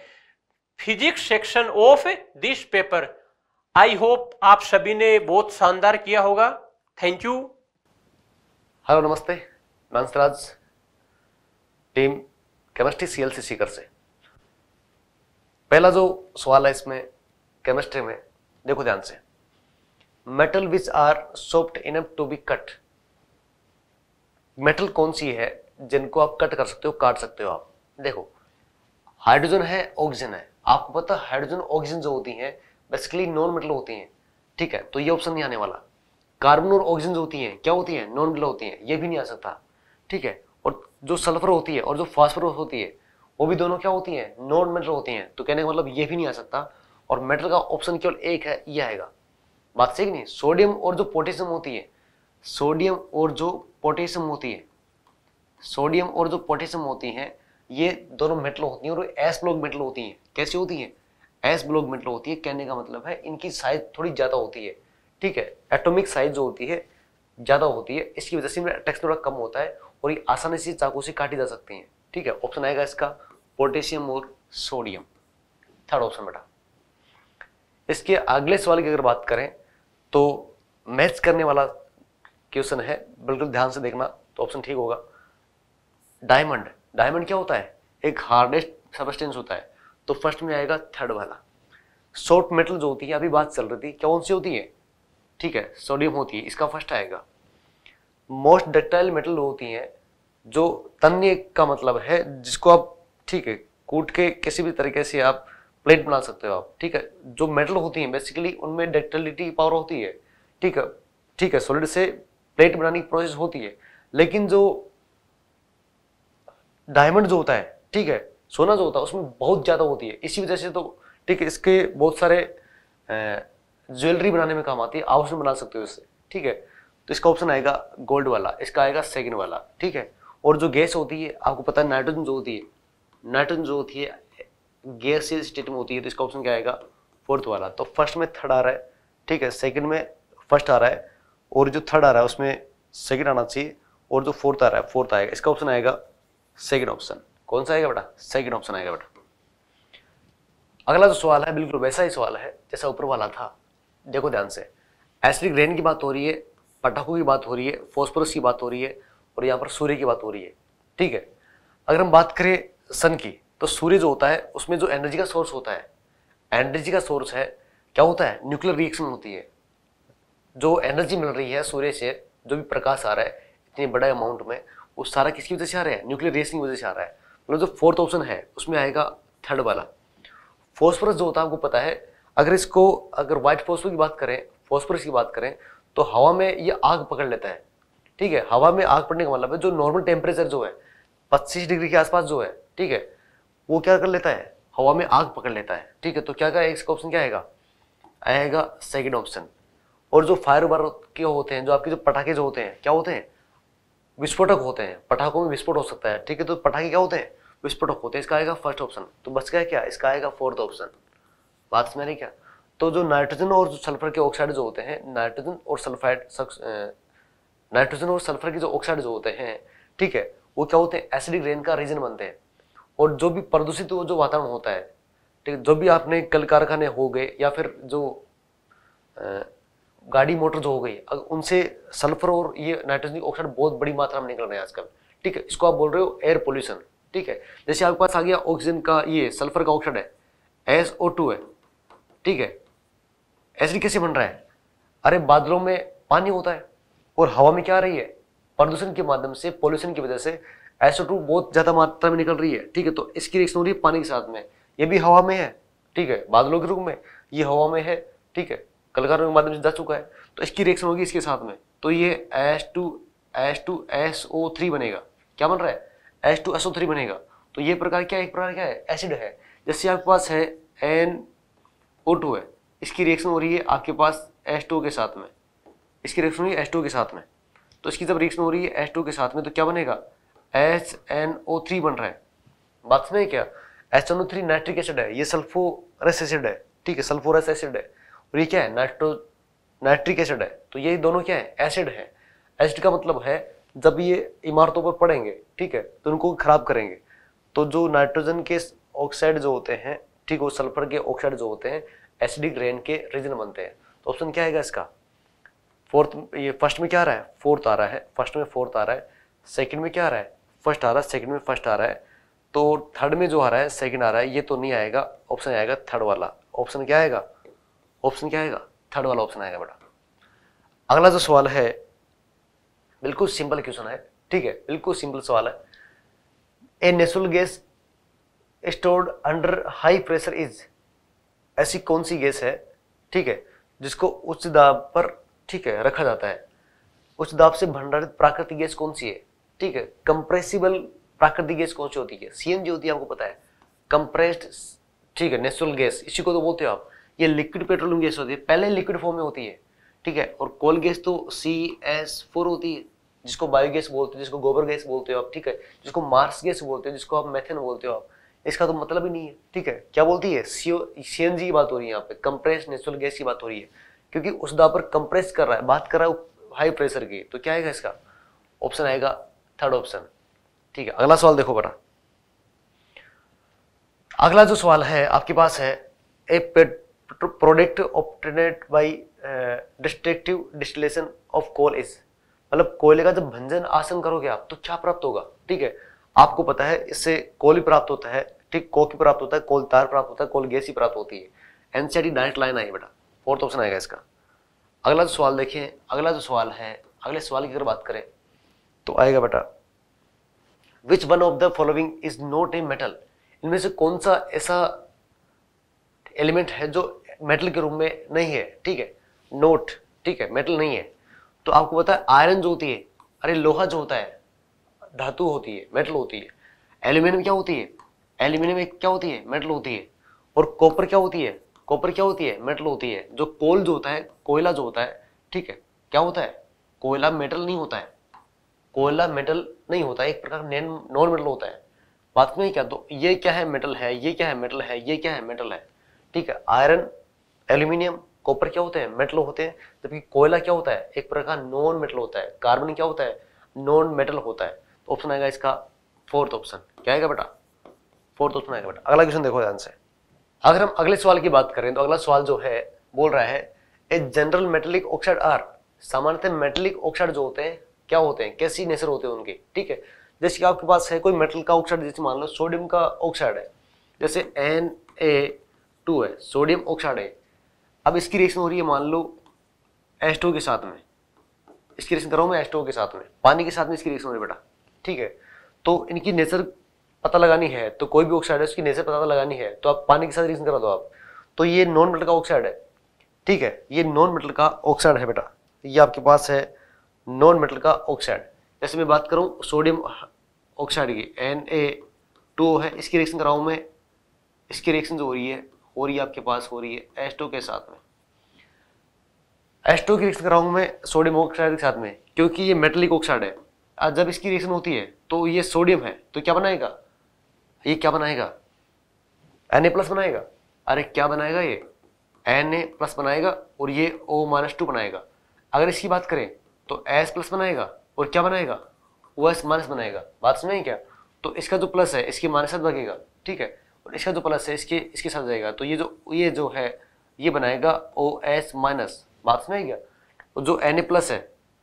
[SPEAKER 4] physics section of this paper I hope आप सभी ने बहुत शानदार किया होगा थैंक यू
[SPEAKER 5] हेलो नमस्ते Mansraj team chemistry C L C Sikar से पहला जो सवाल है इसमें केमिस्ट्री में देखो ध्यान से metal which are soft enough to be cut metal कौन सी है जिनको आप कट कर सकते हो काट सकते हो आप देखो हाइड्रोजन है ऑक्सीजन है आपको पता हाइड्रोजन ऑक्सीजन जो होती हैं बेसिकली नॉन मेटल होती हैं ठीक है तो ये ऑप्शन नहीं आने वाला कार्बन और ऑक्सीजन जो होती हैं क्या होती हैं नॉन मेटल होती हैं ये भी नहीं आ सकता ठीक है और जो सल्फर होती है और जो फास्फोरस होती है वो भी दोनों क्या होती हैं नॉन मेटल होती हैं तो कहने का मतलब ये भी नहीं आ सकता और मेटल का ऑप्शन केवल एक है ये आएगा बात सही नहीं सोडियम और जो पोटेशियम होती है सोडियम और जो पोटेशियम होती है सोडियम और जो पोटेशियम होती हैं ये दोनों मेटल होती हैं और एस ब्लॉक मेटल होती हैं कैसी होती हैं एस ब्लॉक मेटल होती है कहने का मतलब है इनकी साइज थोड़ी ज़्यादा होती है ठीक है एटोमिक साइज जो होती है ज़्यादा होती है इसकी वजह से इनमें अटैक्स थोड़ा कम होता है और ये आसानी से चाकू से काटी जा सकती हैं ठीक है ऑप्शन आएगा इसका पोटेशियम और सोडियम थर्ड ऑप्शन बेटा इसके अगले सवाल की अगर बात करें तो मैच करने वाला क्वेश्चन है बिल्कुल ध्यान से देखना तो ऑप्शन ठीक होगा डायमंड डायमंड क्या होता है एक हार्डेस्ट सबस्टेंस होता है तो फर्स्ट में आएगा थर्ड वाला शॉर्ट मेटल जो होती है अभी बात चल रही थी कौन सी होती है ठीक है सोडियम होती है इसका फर्स्ट आएगा मोस्ट डक्टाइल मेटल होती हैं जो तन्य का मतलब है जिसको आप ठीक है कूट के किसी भी तरीके से आप प्लेट बना सकते हो आप ठीक है जो मेटल होती हैं बेसिकली उनमें डक्टिलिटी पावर होती है ठीक है ठीक है सॉलिड से प्लेट बनाने की प्रोसेस होती है लेकिन जो डायमंड जो होता है ठीक है सोना जो होता है उसमें बहुत ज़्यादा होती है इसी वजह से तो ठीक है इसके बहुत सारे ज्वेलरी बनाने में काम आती है आभूषण बना सकते हो इससे ठीक है तो इसका ऑप्शन आएगा गोल्ड वाला इसका आएगा सेकेंड वाला ठीक है और जो गैस होती है आपको पता है नाइट्रोजन जो होती है नाइट्रोजन जो होती है गैस स्टेट में होती है तो इसका ऑप्शन क्या आएगा फोर्थ वाला तो फर्स्ट में थर्ड आ रहा है ठीक है सेकंड में फर्स्ट आ रहा है और जो थर्ड आ रहा है उसमें सेकंड आना चाहिए और जो फोर्थ आ रहा है फोर्थ आएगा इसका ऑप्शन आएगा सेकंड ऑप्शन कौन सा आएगा बेटा सेकंड ऑप्शन आएगा बेटा अगला जो सवाल है बिल्कुल वैसा ही सवाल है जैसा ऊपर वाला था देखो ध्यान से एसिडिक रेन की बात हो रही है पटाखों की बात हो रही है फोस्फोरस की बात हो रही है और यहाँ पर सूर्य की बात हो रही है ठीक है अगर हम बात करें सन की तो सूर्य जो होता है उसमें जो एनर्जी का सोर्स होता है एनर्जी का सोर्स है क्या होता है न्यूक्लियर रिएक्शन होती है जो एनर्जी मिल रही है सूर्य से जो भी प्रकाश आ रहा है इतने बड़ा अमाउंट में वो सारा किसकी वजह से आ रहा है न्यूक्लियर रिएक्शन की वजह से आ रहा है मतलब जो फोर्थ ऑप्शन है उसमें आएगा थर्ड वाला फॉस्फोरस जो होता है आपको पता है अगर इसको अगर व्हाइट फॉस्फोर की बात करें फॉस्फोरस की बात करें तो हवा में ये आग पकड़ लेता है ठीक है हवा में आग पड़ने का मतलब है जो नॉर्मल टेम्परेचर जो है पच्चीस डिग्री के आसपास जो है ठीक है वो क्या कर लेता है हवा में आग पकड़ लेता है ठीक है तो क्या क्या इसका ऑप्शन क्या आएगा आएगा सेकेंड ऑप्शन और जो फायर बार के होते हैं जो आपके जो पटाखे जो होते हैं क्या होते हैं विस्फोटक होते हैं पटाखों में विस्फोट हो सकता है ठीक है तो पटाखे क्या होते हैं विस्फोटक होते हैं इसका आएगा फर्स्ट ऑप्शन तो बस क्या क्या इसका आएगा फोर्थ ऑप्शन बात समझ रही क्या तो जो नाइट्रोजन और जो सल्फर के ऑक्साइड जो होते हैं नाइट्रोजन और सल्फाइड नाइट्रोजन और सल्फर के जो ऑक्साइड जो होते हैं ठीक है वो क्या होते हैं एसिडिक रेन का रीजन बनते हैं और जो भी प्रदूषित वो जो वातावरण होता है ठीक है जो भी आपने कल कारखाने हो गए या फिर जो गाड़ी मोटर जो हो गई उनसे सल्फर और ये नाइट्रोजन ऑक्साइड बहुत बड़ी मात्रा में निकल रहे हैं आजकल ठीक है इसको आप बोल रहे हो एयर पोल्यूशन ठीक है जैसे आपके पास आ गया ऑक्सीजन का ये सल्फर का ऑक्साइड है एस ओ टू है ठीक है एसिड कैसे बन रहा है अरे बादलों में पानी होता है और हवा में क्या आ रही है प्रदूषण के माध्यम से पॉल्यूशन की वजह से एसओ टू बहुत ज़्यादा मात्रा में निकल रही है ठीक है तो इसकी रिएक्शन हो रही है पानी के साथ में ये भी हवा में है ठीक है बादलों के रूप में ये हवा में है ठीक है कलकारों के माध्यम से जा चुका है तो इसकी रिएक्शन होगी इसके साथ में तो ये S two S two S O three बनेगा क्या बन रहा है S two S O three बनेगा तो ये प्रकार क्या एक प्रकार क्या है एसिड है जैसे आपके पास है एन ओ टू है इसकी रिएक्शन हो रही है आपके पास एस के साथ में इसकी रिएक्शन हो रही है एस के साथ में तो इसकी जब रिएक्शन हो रही है एस के साथ में तो क्या बनेगा एच एन ओ थ्री बन रहा है बात समझ क्या H N O three nitric acid है ये सल्फोरस एसिड है ठीक है सल्फोरस एसिड है और ये क्या है नाइट्रो नाइट्रिक एसिड है तो ये दोनों क्या है एसिड है एसिड का मतलब है जब ये इमारतों पर पड़ेंगे ठीक है तो उनको खराब करेंगे तो जो नाइट्रोजन के ऑक्साइड जो होते हैं ठीक है सल्फर के ऑक्साइड जो होते हैं एसिडिक रेन के रीजन बनते हैं तो ऑप्शन क्या आएगा इसका फोर्थ ये फर्स्ट में क्या आ रहा है फोर्थ आ रहा है फर्स्ट में फोर्थ आ रहा है सेकंड में क्या आ रहा है फर्स्ट आ रहा है सेकंड में फर्स्ट आ रहा है तो थर्ड में जो आ रहा है सेकंड आ रहा है ये तो नहीं आएगा ऑप्शन आएगा थर्ड वाला ऑप्शन क्या आएगा ऑप्शन क्या आएगा थर्ड वाला ऑप्शन आएगा बेटा अगला जो सवाल है बिल्कुल सिंपल क्वेश्चन है ठीक है बिल्कुल सिंपल सवाल है a natural gas stored under high pressure is ऐसी कौन सी गैस है ठीक है जिसको उच्च दाब पर ठीक है रखा जाता है उच्च दाब से भंडारित प्राकृतिक गैस कौन सी है ठीक है कंप्रेसिबल प्राकृतिक गैस कौन सी होती है सीएनजी होती है आपको पता है कंप्रेस्ड ठीक है नेचुरल गैस इसी को तो बोलते हो आप ये लिक्विड पेट्रोलियम गैस होती है पहले लिक्विड फॉर्म में होती है ठीक है और कोल गैस तो सी एस फोर होती है जिसको बायोगैस बोलते हो जिसको गोबर गैस बोलते हो आप ठीक है जिसको मार्स गैस बोलते हो जिसको आप मैथेन बोलते हो आप इसका तो मतलब ही नहीं है ठीक है क्या बोलती है सी जी की बात हो रही है यहाँ पे कंप्रेस नेचुरल गैस की बात हो रही है क्योंकि उस दाब पर कंप्रेस कर रहा है बात कर रहा है हाई प्रेशर की तो क्या आएगा इसका ऑप्शन आएगा थर्ड ऑप्शन ठीक है अगला सवाल देखो बेटा अगला जो सवाल है आपके पास है a product obtained by destructive distillation of coal is मतलब कोयले का जब भंजन आसन करोगे आप तो क्या प्राप्त होगा ठीक है आपको पता है इससे कोल प्राप्त होता है ठीक कोक प्राप्त होता है कोल तार प्राप्त होता है कोल गैस ही प्राप्त होती है एनसीआरटी डायरेक्ट लाइन आई बेटा फोर्थ ऑप्शन आएगा इसका अगला जो सवाल देखें अगला जो सवाल है अगले सवाल की अगर बात करें तो आएगा बेटा which one of the following is not a metal इनमें से कौन सा ऐसा एलिमेंट है जो मेटल के रूप में नहीं है ठीक है नोट ठीक है मेटल नहीं है तो आपको पता है आयरन जो होती है अरे लोहा जो होता है धातु होती है मेटल होती है एल्यूमिनियम क्या होती है एल्यूमिनियम एक क्या होती है मेटल होती है और कॉपर क्या होती है कॉपर क्या होती है मेटल होती है जो कोल जो होता है कोयला जो होता है ठीक है क्या होता है कोयला मेटल नहीं होता है कोयला मेटल नहीं होता एक प्रकार नॉन मेटल होता है बात में क्या तो ये क्या है मेटल है ये क्या है मेटल है ये क्या है मेटल है ठीक है आयरन एल्यूमिनियम कॉपर क्या होते हैं मेटल होते हैं जबकि कोयला क्या होता है एक प्रकार नॉन मेटल होता है कार्बन क्या होता है नॉन मेटल होता है ऑप्शन आएगा इसका फोर्थ ऑप्शन क्या आएगा बेटा फोर्थ ऑप्शन आएगा बेटा अगला क्वेश्चन देखो ध्यान से अगर हम अगले सवाल की बात करें तो अगला सवाल जो है बोल रहा है a general metallic oxide are सामान्यतः मेटेलिक ऑक्साइड जो होते हैं क्या होते हैं कैसी नेचर होते हैं उनके ठीक है जैसे कि आपके पास है कोई मेटल का ऑक्साइड जैसे मान लो सोडियम का ऑक्साइड है जैसे एन ए टू है सोडियम ऑक्साइड है अब इसकी रिएक्शन हो रही है मान लो एस के साथ में इसकी रिएक्शन कर रहा हूँ मैं एस के साथ में पानी के साथ में इसकी रिएक्शन हो रही है बेटा ठीक है तो इनकी नेचर पता लगानी है तो कोई भी ऑक्साइड है उसकी नेचर पता तो लगानी है तो आप पानी के साथ रीजन करा दो आप तो ये नॉन मेटल का ऑक्साइड है ठीक है ये नॉन मेटल का ऑक्साइड है बेटा ये आपके पास है नॉन मेटल का ऑक्साइड जैसे मैं बात करूँ सोडियम ऑक्साइड की एन ए टू है इसकी रिएक्शन कराऊँ मैं इसकी रिएक्शन जो हो रही है हो रही है आपके पास हो रही है एस्टो के साथ में एस्टो की रिएक्शन कराऊँ मैं सोडियम ऑक्साइड के साथ में क्योंकि ये मेटलिक ऑक्साइड है जब इसकी रिएक्शन होती है तो ये सोडियम है तो क्या बनाएगा ये क्या बनाएगा एन ए प्लस बनाएगा अरे क्या बनाएगा ये एन ए प्लस बनाएगा और ये ओ माइनस टू बनाएगा अगर इसकी बात करें तो एस प्लस बनाएगा और क्या बनाएगा ओ एस माइनस बनाएगा बात समझ क्या तो इसका जो प्लस है इसके माइनस साथ भागेगा ठीक है और इसका जो प्लस है इसके इसके साथ जाएगा तो ये जो ये जो है ये बनाएगा ओ एस माइनस बात समझ क्या और जो एन ए प्लस है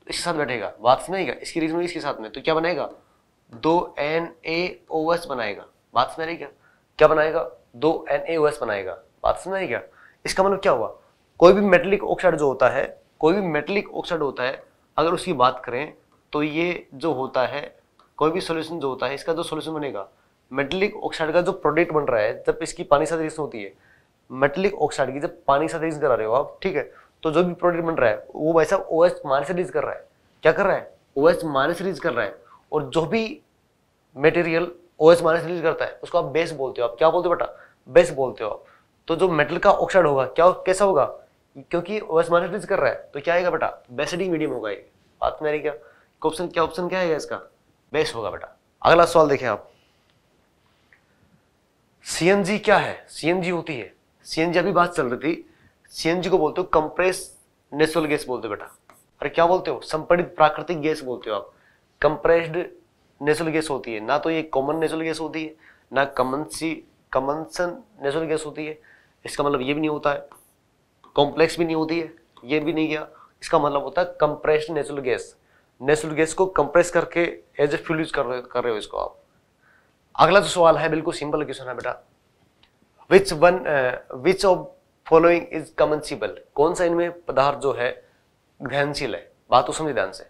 [SPEAKER 5] इसके साथ बैठेगा वात्स में आएगा इसकी रीजन इसके साथ में तो क्या बनाएगा दो एन ए ओ एस बनाएगा बात समझ क्या क्या बनाएगा दो एन ए ओ एस बनाएगा बात समझ क्या इसका मतलब क्या हुआ कोई भी मेटलिक ऑक्साइड जो होता है कोई भी मेटलिक ऑक्साइड होता है अगर उसकी बात करें तो ये जो होता है कोई भी सोल्यूशन जो होता है इसका जो सोल्यूशन बनेगा मेटलिक ऑक्साइड का जो प्रोडक्ट बन रहा है जब इसकी पानी साथ रिएक्शन होती है मेटलिक ऑक्साइड की जब पानी साथ रिएक्शन करा रहे हो आप ठीक है तो जो भी प्रोडक्ट बन रहा है वो भाई साहब ओएस मान से रिलीज कर रहा है क्या कर रहा है ओएस मान से रिलीज कर रहा है और जो भी मटेरियल ओएस मान से रिलीज करता है उसको आप बेस बोलते हो आप क्या बोलते हो बेटा बेस बोलते हो आप तो जो मेटल का ऑक्साइड होगा क्या कैसा होगा क्योंकि ओएस मान से रीज कर रहा है तो क्या आएगा बेटा बेसिडिक मीडियम होगा ये बात में रही क्या ऑप्शन क्या ऑप्शन क्या आएगा इसका बेस होगा बेटा अगला सवाल देखें आप सीएनजी क्या है सीएनजी होती है सीएनजी अभी बात चल रही थी सीएनजी को बोलते हो कंप्रेस नेचुरल गैस बोलते हो बेटा अरे क्या बोलते हो संपीड़ित प्राकृतिक गैस बोलते हो आप कंप्रेस्ड नेचुरल गैस होती है ना तो ये कॉमन नेचुरल गैस होती है ना कमन सी कमनसन नेचुरल गैस होती है इसका मतलब ये भी नहीं होता है कॉम्प्लेक्स भी नहीं होती है ये भी नहीं गया इसका मतलब होता है compressed natural gas natural gas को कंप्रेस करके एज ए फ्यूल यूज कर रहे कर रहे हो इसको आप अगला जो सवाल है बिल्कुल सिंपल क्वेश्चन है बेटा which one which of following is combustible कौन सा इनमें पदार्थ जो है ग्रहणशील है बात तो समझे ध्यान से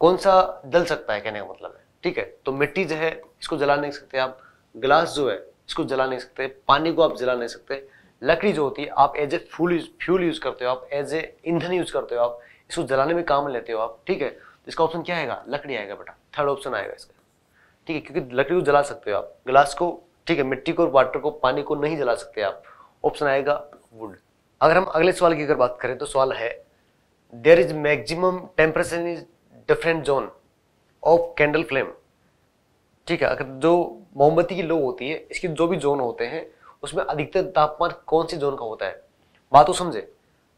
[SPEAKER 5] कौन सा जल सकता है कहने का मतलब है ठीक है तो मिट्टी जो है इसको जला नहीं सकते आप ग्लास जो है इसको जला नहीं सकते पानी को आप जला नहीं सकते लकड़ी जो होती है आप as a fuel fuel use करते हो आप एज ए ईंधन यूज करते हो आप इसको जलाने में काम लेते हो आप ठीक है तो इसका ऑप्शन क्या आएगा लकड़ी आएगा बेटा थर्ड ऑप्शन आएगा इसका ठीक है क्योंकि लकड़ी को जला सकते हो आप ग्लास को ठीक है मिट्टी को वाटर को पानी को नहीं जला सकते आप ऑप्शन आएगा वुड अगर हम अगले सवाल की अगर बात करें तो सवाल है there is maximum temperature is different zone of candle flame ठीक है अगर जो मोमबत्ती की लो होती है इसके जो भी जोन होते हैं उसमें अधिकतर तापमान कौन सी जोन का होता है बात तो समझे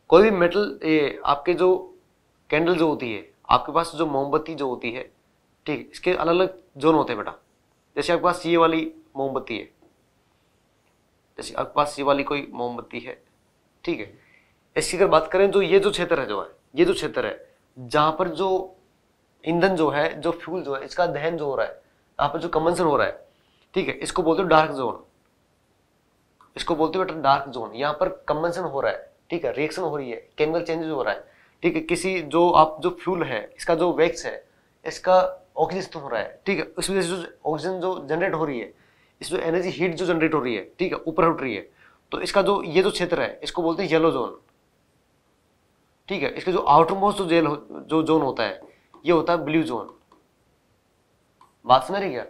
[SPEAKER 5] कोई भी मेटल ये आपके जो कैंडल जो होती है आपके पास जो मोमबत्ती जो होती है ठीक इसके अलग अलग जोन होते हैं बेटा जैसे आपके पास ये वाली मोमबत्ती है जैसे आपके पास ये वाली कोई मोमबत्ती है ठीक है इसकी अगर बात करें तो ये जो क्षेत्र है जो है ये जो क्षेत्र है जहाँ पर जो ईंधन जो है जो फ्यूल जो है इसका दहन जो हो रहा है यहाँ पर जो कंबनसन हो रहा है ठीक है इसको बोलते हो डार्क जोन इसको बोलते हो बेटा डार्क जोन यहाँ पर कंबनसन हो रहा है ठीक है रिएक्शन हो रही है केमिकल चेंजेस हो रहा है ठीक है किसी जो आप जो फ्यूल है इसका जो वैक्स है इसका ऑक्सीजन हो रहा है ठीक है उस वजह से जो ऑक्सीजन जो जनरेट हो रही है इसमें एनर्जी हीट जो जनरेट हो रही है ठीक है ऊपर उठ रही है तो इसका जो ये जो क्षेत्र है इसको बोलते हैं येलो जोन ठीक है इसका जो आउटर मोस्ट जो जेल जो जोन होता है ये होता है ब्लू जोन बात समझ रही क्या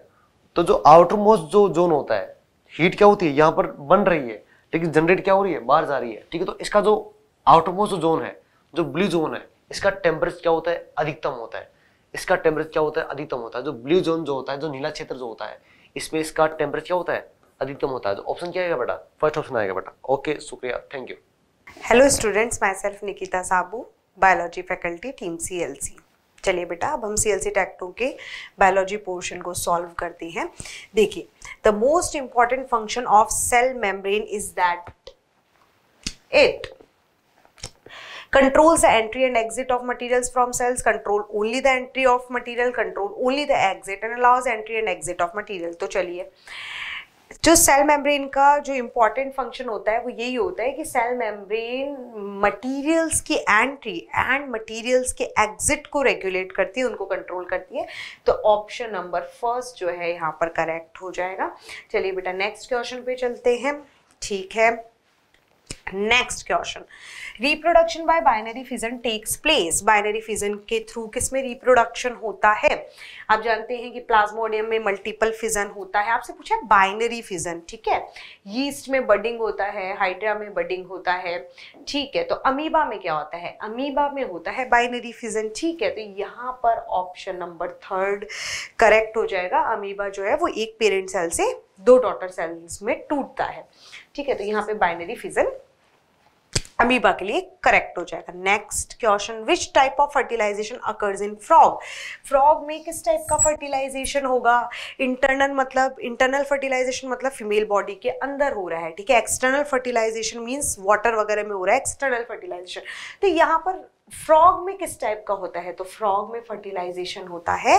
[SPEAKER 5] तो जो आउटर मोस्ट जो जोन होता है हीट क्या होती है यहाँ पर बन रही है लेकिन जनरेट क्या हो रही है बाहर जा रही है ठीक है तो इसका जो आउटर मोस्ट जो जोन है जो ब्लू जोन है इसका टेम्परेचर क्या होता है अधिकतम होता है इसका टेम्परेचर क्या होता है अधिकतम होता है जो ब्लू जोन जो होता है जो नीला क्षेत्र जो होता है स्पेस का टेम्परेचर क्या होता है अधिकतम होता है तो ऑप्शन क्या आएगा बेटा फर्स्ट ऑप्शन आएगा बेटा ओके शुक्रिया thank you
[SPEAKER 6] hello students myself Nikita Sabu biology faculty team C L C चलिए बेटा अब हम सी एल सी टैक्टो के बायोलॉजी पोर्शन को सॉल्व करते हैं देखिए the most important function of cell membrane is that it controls the entry and exit of materials from cells control only the entry of material control only the exit and allows entry and exit of material तो चलिए जो cell membrane का जो important function होता है वो यही होता है कि सेल मेम्ब्रेन मटेरियल्स की एंट्री एंड मटेरियल्स के एग्जिट को रेगुलेट करती है उनको कंट्रोल करती है तो ऑप्शन नंबर फर्स्ट जो है यहाँ पर करेक्ट हो जाएगा चलिए बेटा नेक्स्ट क्वेश्चन पे चलते हैं ठीक है next question reproduction by binary fission takes place binary fission के थ्रू किसमें रिप्रोडक्शन होता है आप जानते हैं कि प्लाज्मोडियम में मल्टीपल फिजन होता है आपसे पूछा बाइनरी फिजन ठीक है यीस्ट में बडिंग होता है हाइड्रा में बडिंग होता है ठीक है तो अमीबा में क्या होता है अमीबा में होता है बाइनरी फिजन ठीक है तो यहाँ पर ऑप्शन नंबर थर्ड करेक्ट हो जाएगा अमीबा जो है वो एक पेरेंट सेल से दो डॉटर सेल्स में टूटता है ठीक है तो यहाँ पे बाइनरी फिजन अमीबा के लिए करेक्ट हो जाएगा next question which type of fertilization occurs in frog frog में किस टाइप का फर्टिलाइजेशन होगा इंटरनल मतलब इंटरनल फर्टिलाइजेशन मतलब फीमेल बॉडी के अंदर हो रहा है ठीक है एक्सटर्नल फर्टिलाइजेशन मीन्स वाटर वगैरह में हो रहा है एक्सटर्नल फर्टिलाइजेशन तो यहाँ पर फ्रॉग में किस टाइप का होता है तो फ्रॉग में फर्टिलाइजेशन होता है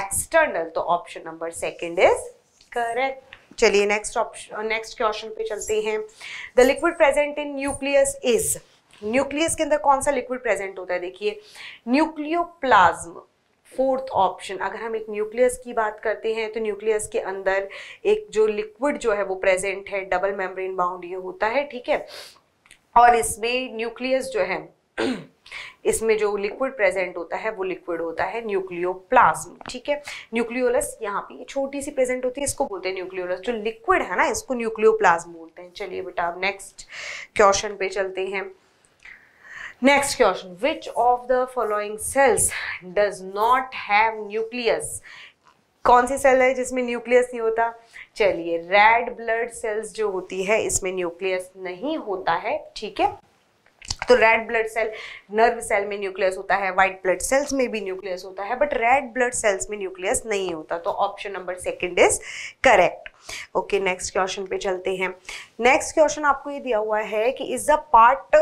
[SPEAKER 6] एक्सटर्नल तो option number second is correct चलिए नेक्स्ट ऑप्शन नेक्स्ट क्वेश्चन पे चलते हैं the liquid present in nucleus is nucleus के अंदर कौन सा लिक्विड प्रेजेंट होता है देखिए न्यूक्लियोप्लाज्म फोर्थ ऑप्शन अगर हम एक न्यूक्लियस की बात करते हैं तो न्यूक्लियस के अंदर एक जो लिक्विड जो है वो प्रेजेंट है डबल मेम्ब्रेन बाउंड ये होता है ठीक है और इसमें न्यूक्लियस जो है इसमें जो लिक्विड प्रेजेंट होता है वो लिक्विड होता है न्यूक्लियोप्लाज्म ठीक है न्यूक्लियोलस यहाँ पे छोटी सी प्रेजेंट होती है इसको बोलते हैं न्यूक्लियोलस जो लिक्विड है ना इसको न्यूक्लियोप्लाज्म बोलते हैं चलिए बेटा अब नेक्स्ट क्वेश्चन पे चलते हैं next question which of the following cells does not have nucleus कौन सी सेल है जिसमें न्यूक्लियस नहीं होता चलिए रेड ब्लड सेल्स जो होती है इसमें न्यूक्लियस नहीं होता है ठीक है तो red blood cell nerve cell में न्यूक्लियस होता है व्हाइट ब्लड सेल्स में भी न्यूक्लियस होता है बट रेड ब्लड सेल्स में न्यूक्लियस नहीं होता तो option number second is correct okay next question पे चलते हैं नेक्स्ट क्वेश्चन आपको ये दिया हुआ है कि is a part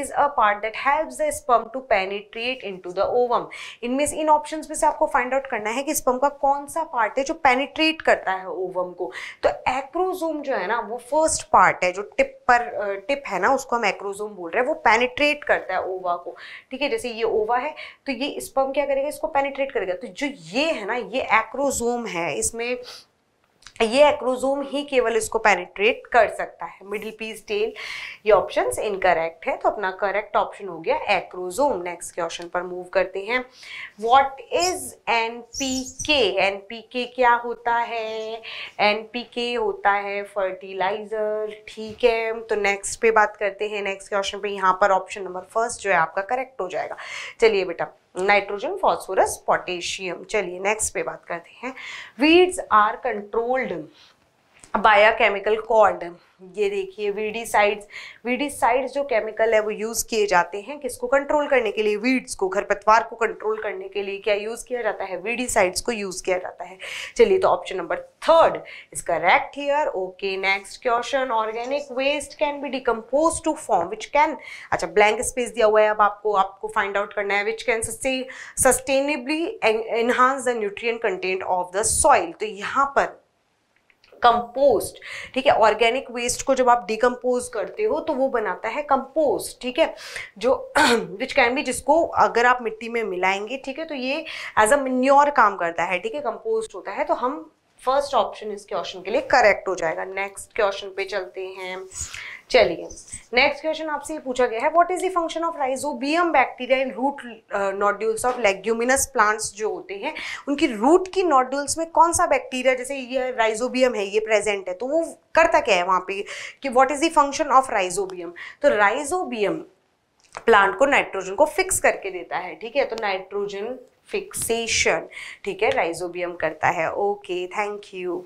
[SPEAKER 6] is a part that helps the sperm to penetrate into the ovum इनमें से इन ऑप्शंस में से आपको फाइंड आउट करना है कि स्पर्म का कौन सा पार्ट है जो पेनिट्रेट करता है ओवम को तो एक्रोजोम जो है ना वो फर्स्ट पार्ट है जो टिप पर टिप uh, है ना उसको हम एक्रोजोम बोल रहे हैं वो पेनिट्रेट करता है ओवा को ठीक है जैसे ये ओवा है तो ये स्पर्म क्या करेगा इसको पेनिट्रेट करेगा तो जो ये है ना ये एक्रोजोम है इसमें ये एक्रोजोम ही केवल इसको पेनिट्रेट कर सकता है मिडिल पीस टेल ये ऑप्शन इनकरेक्ट है तो अपना करेक्ट ऑप्शन हो गया एक्रोजोम नेक्स्ट क्वेश्चन पर मूव करते हैं व्हाट इज एनपीके एनपीके क्या होता है एनपीके होता है फर्टिलाइजर ठीक है तो नेक्स्ट पे बात करते हैं नेक्स्ट क्वेश्चन पे यहाँ पर ऑप्शन नंबर फर्स्ट जो है आपका करेक्ट हो जाएगा चलिए बेटा नाइट्रोजन फॉस्फोरस पोटेशियम चलिए नेक्स्ट पे बात करते हैं weeds are controlled biochemical cord ये देखिए वीडी साइड्स वीडी साइड्स जो केमिकल है वो यूज़ किए जाते हैं किसको कंट्रोल करने के लिए वीड्स को खरपतवार को कंट्रोल करने के लिए क्या यूज़ किया जाता है वीडी साइड्स को यूज़ किया जाता है चलिए तो option number third is correct here okay next question organic waste can be decompose to form which can अच्छा ब्लैंक स्पेस दिया हुआ है अब आपको आपको फाइंड आउट करना है which can sustainably enhance the nutrient content of the soil तो यहाँ पर कंपोस्ट ठीक है ऑर्गेनिक वेस्ट को जब आप डिकम्पोज करते हो तो वो बनाता है कंपोस्ट ठीक है जो विच कैन भी जिसको अगर आप मिट्टी में मिलाएंगे ठीक है तो ये एज अ मिन्योर काम करता है ठीक है कंपोस्ट होता है तो हम फर्स्ट ऑप्शन इस क्वेश्चन के लिए करेक्ट हो जाएगा नेक्स्ट क्वेश्चन पे चलते हैं चलिए नेक्स्ट क्वेश्चन आपसे ये पूछा गया है what is the function of rhizobium bacteria in root nodules of leguminous plants जो होते हैं उनकी रूट की नोड्यूल्स में कौन सा बैक्टीरिया जैसे ये राइजोबियम है ये प्रेजेंट है तो वो करता क्या है वहाँ पे कि what is the function of rhizobium तो राइजोबियम प्लांट को नाइट्रोजन को फिक्स करके देता है ठीक है तो नाइट्रोजन फिक्सेशन ठीक है राइजोबियम करता है ओके थैंक यू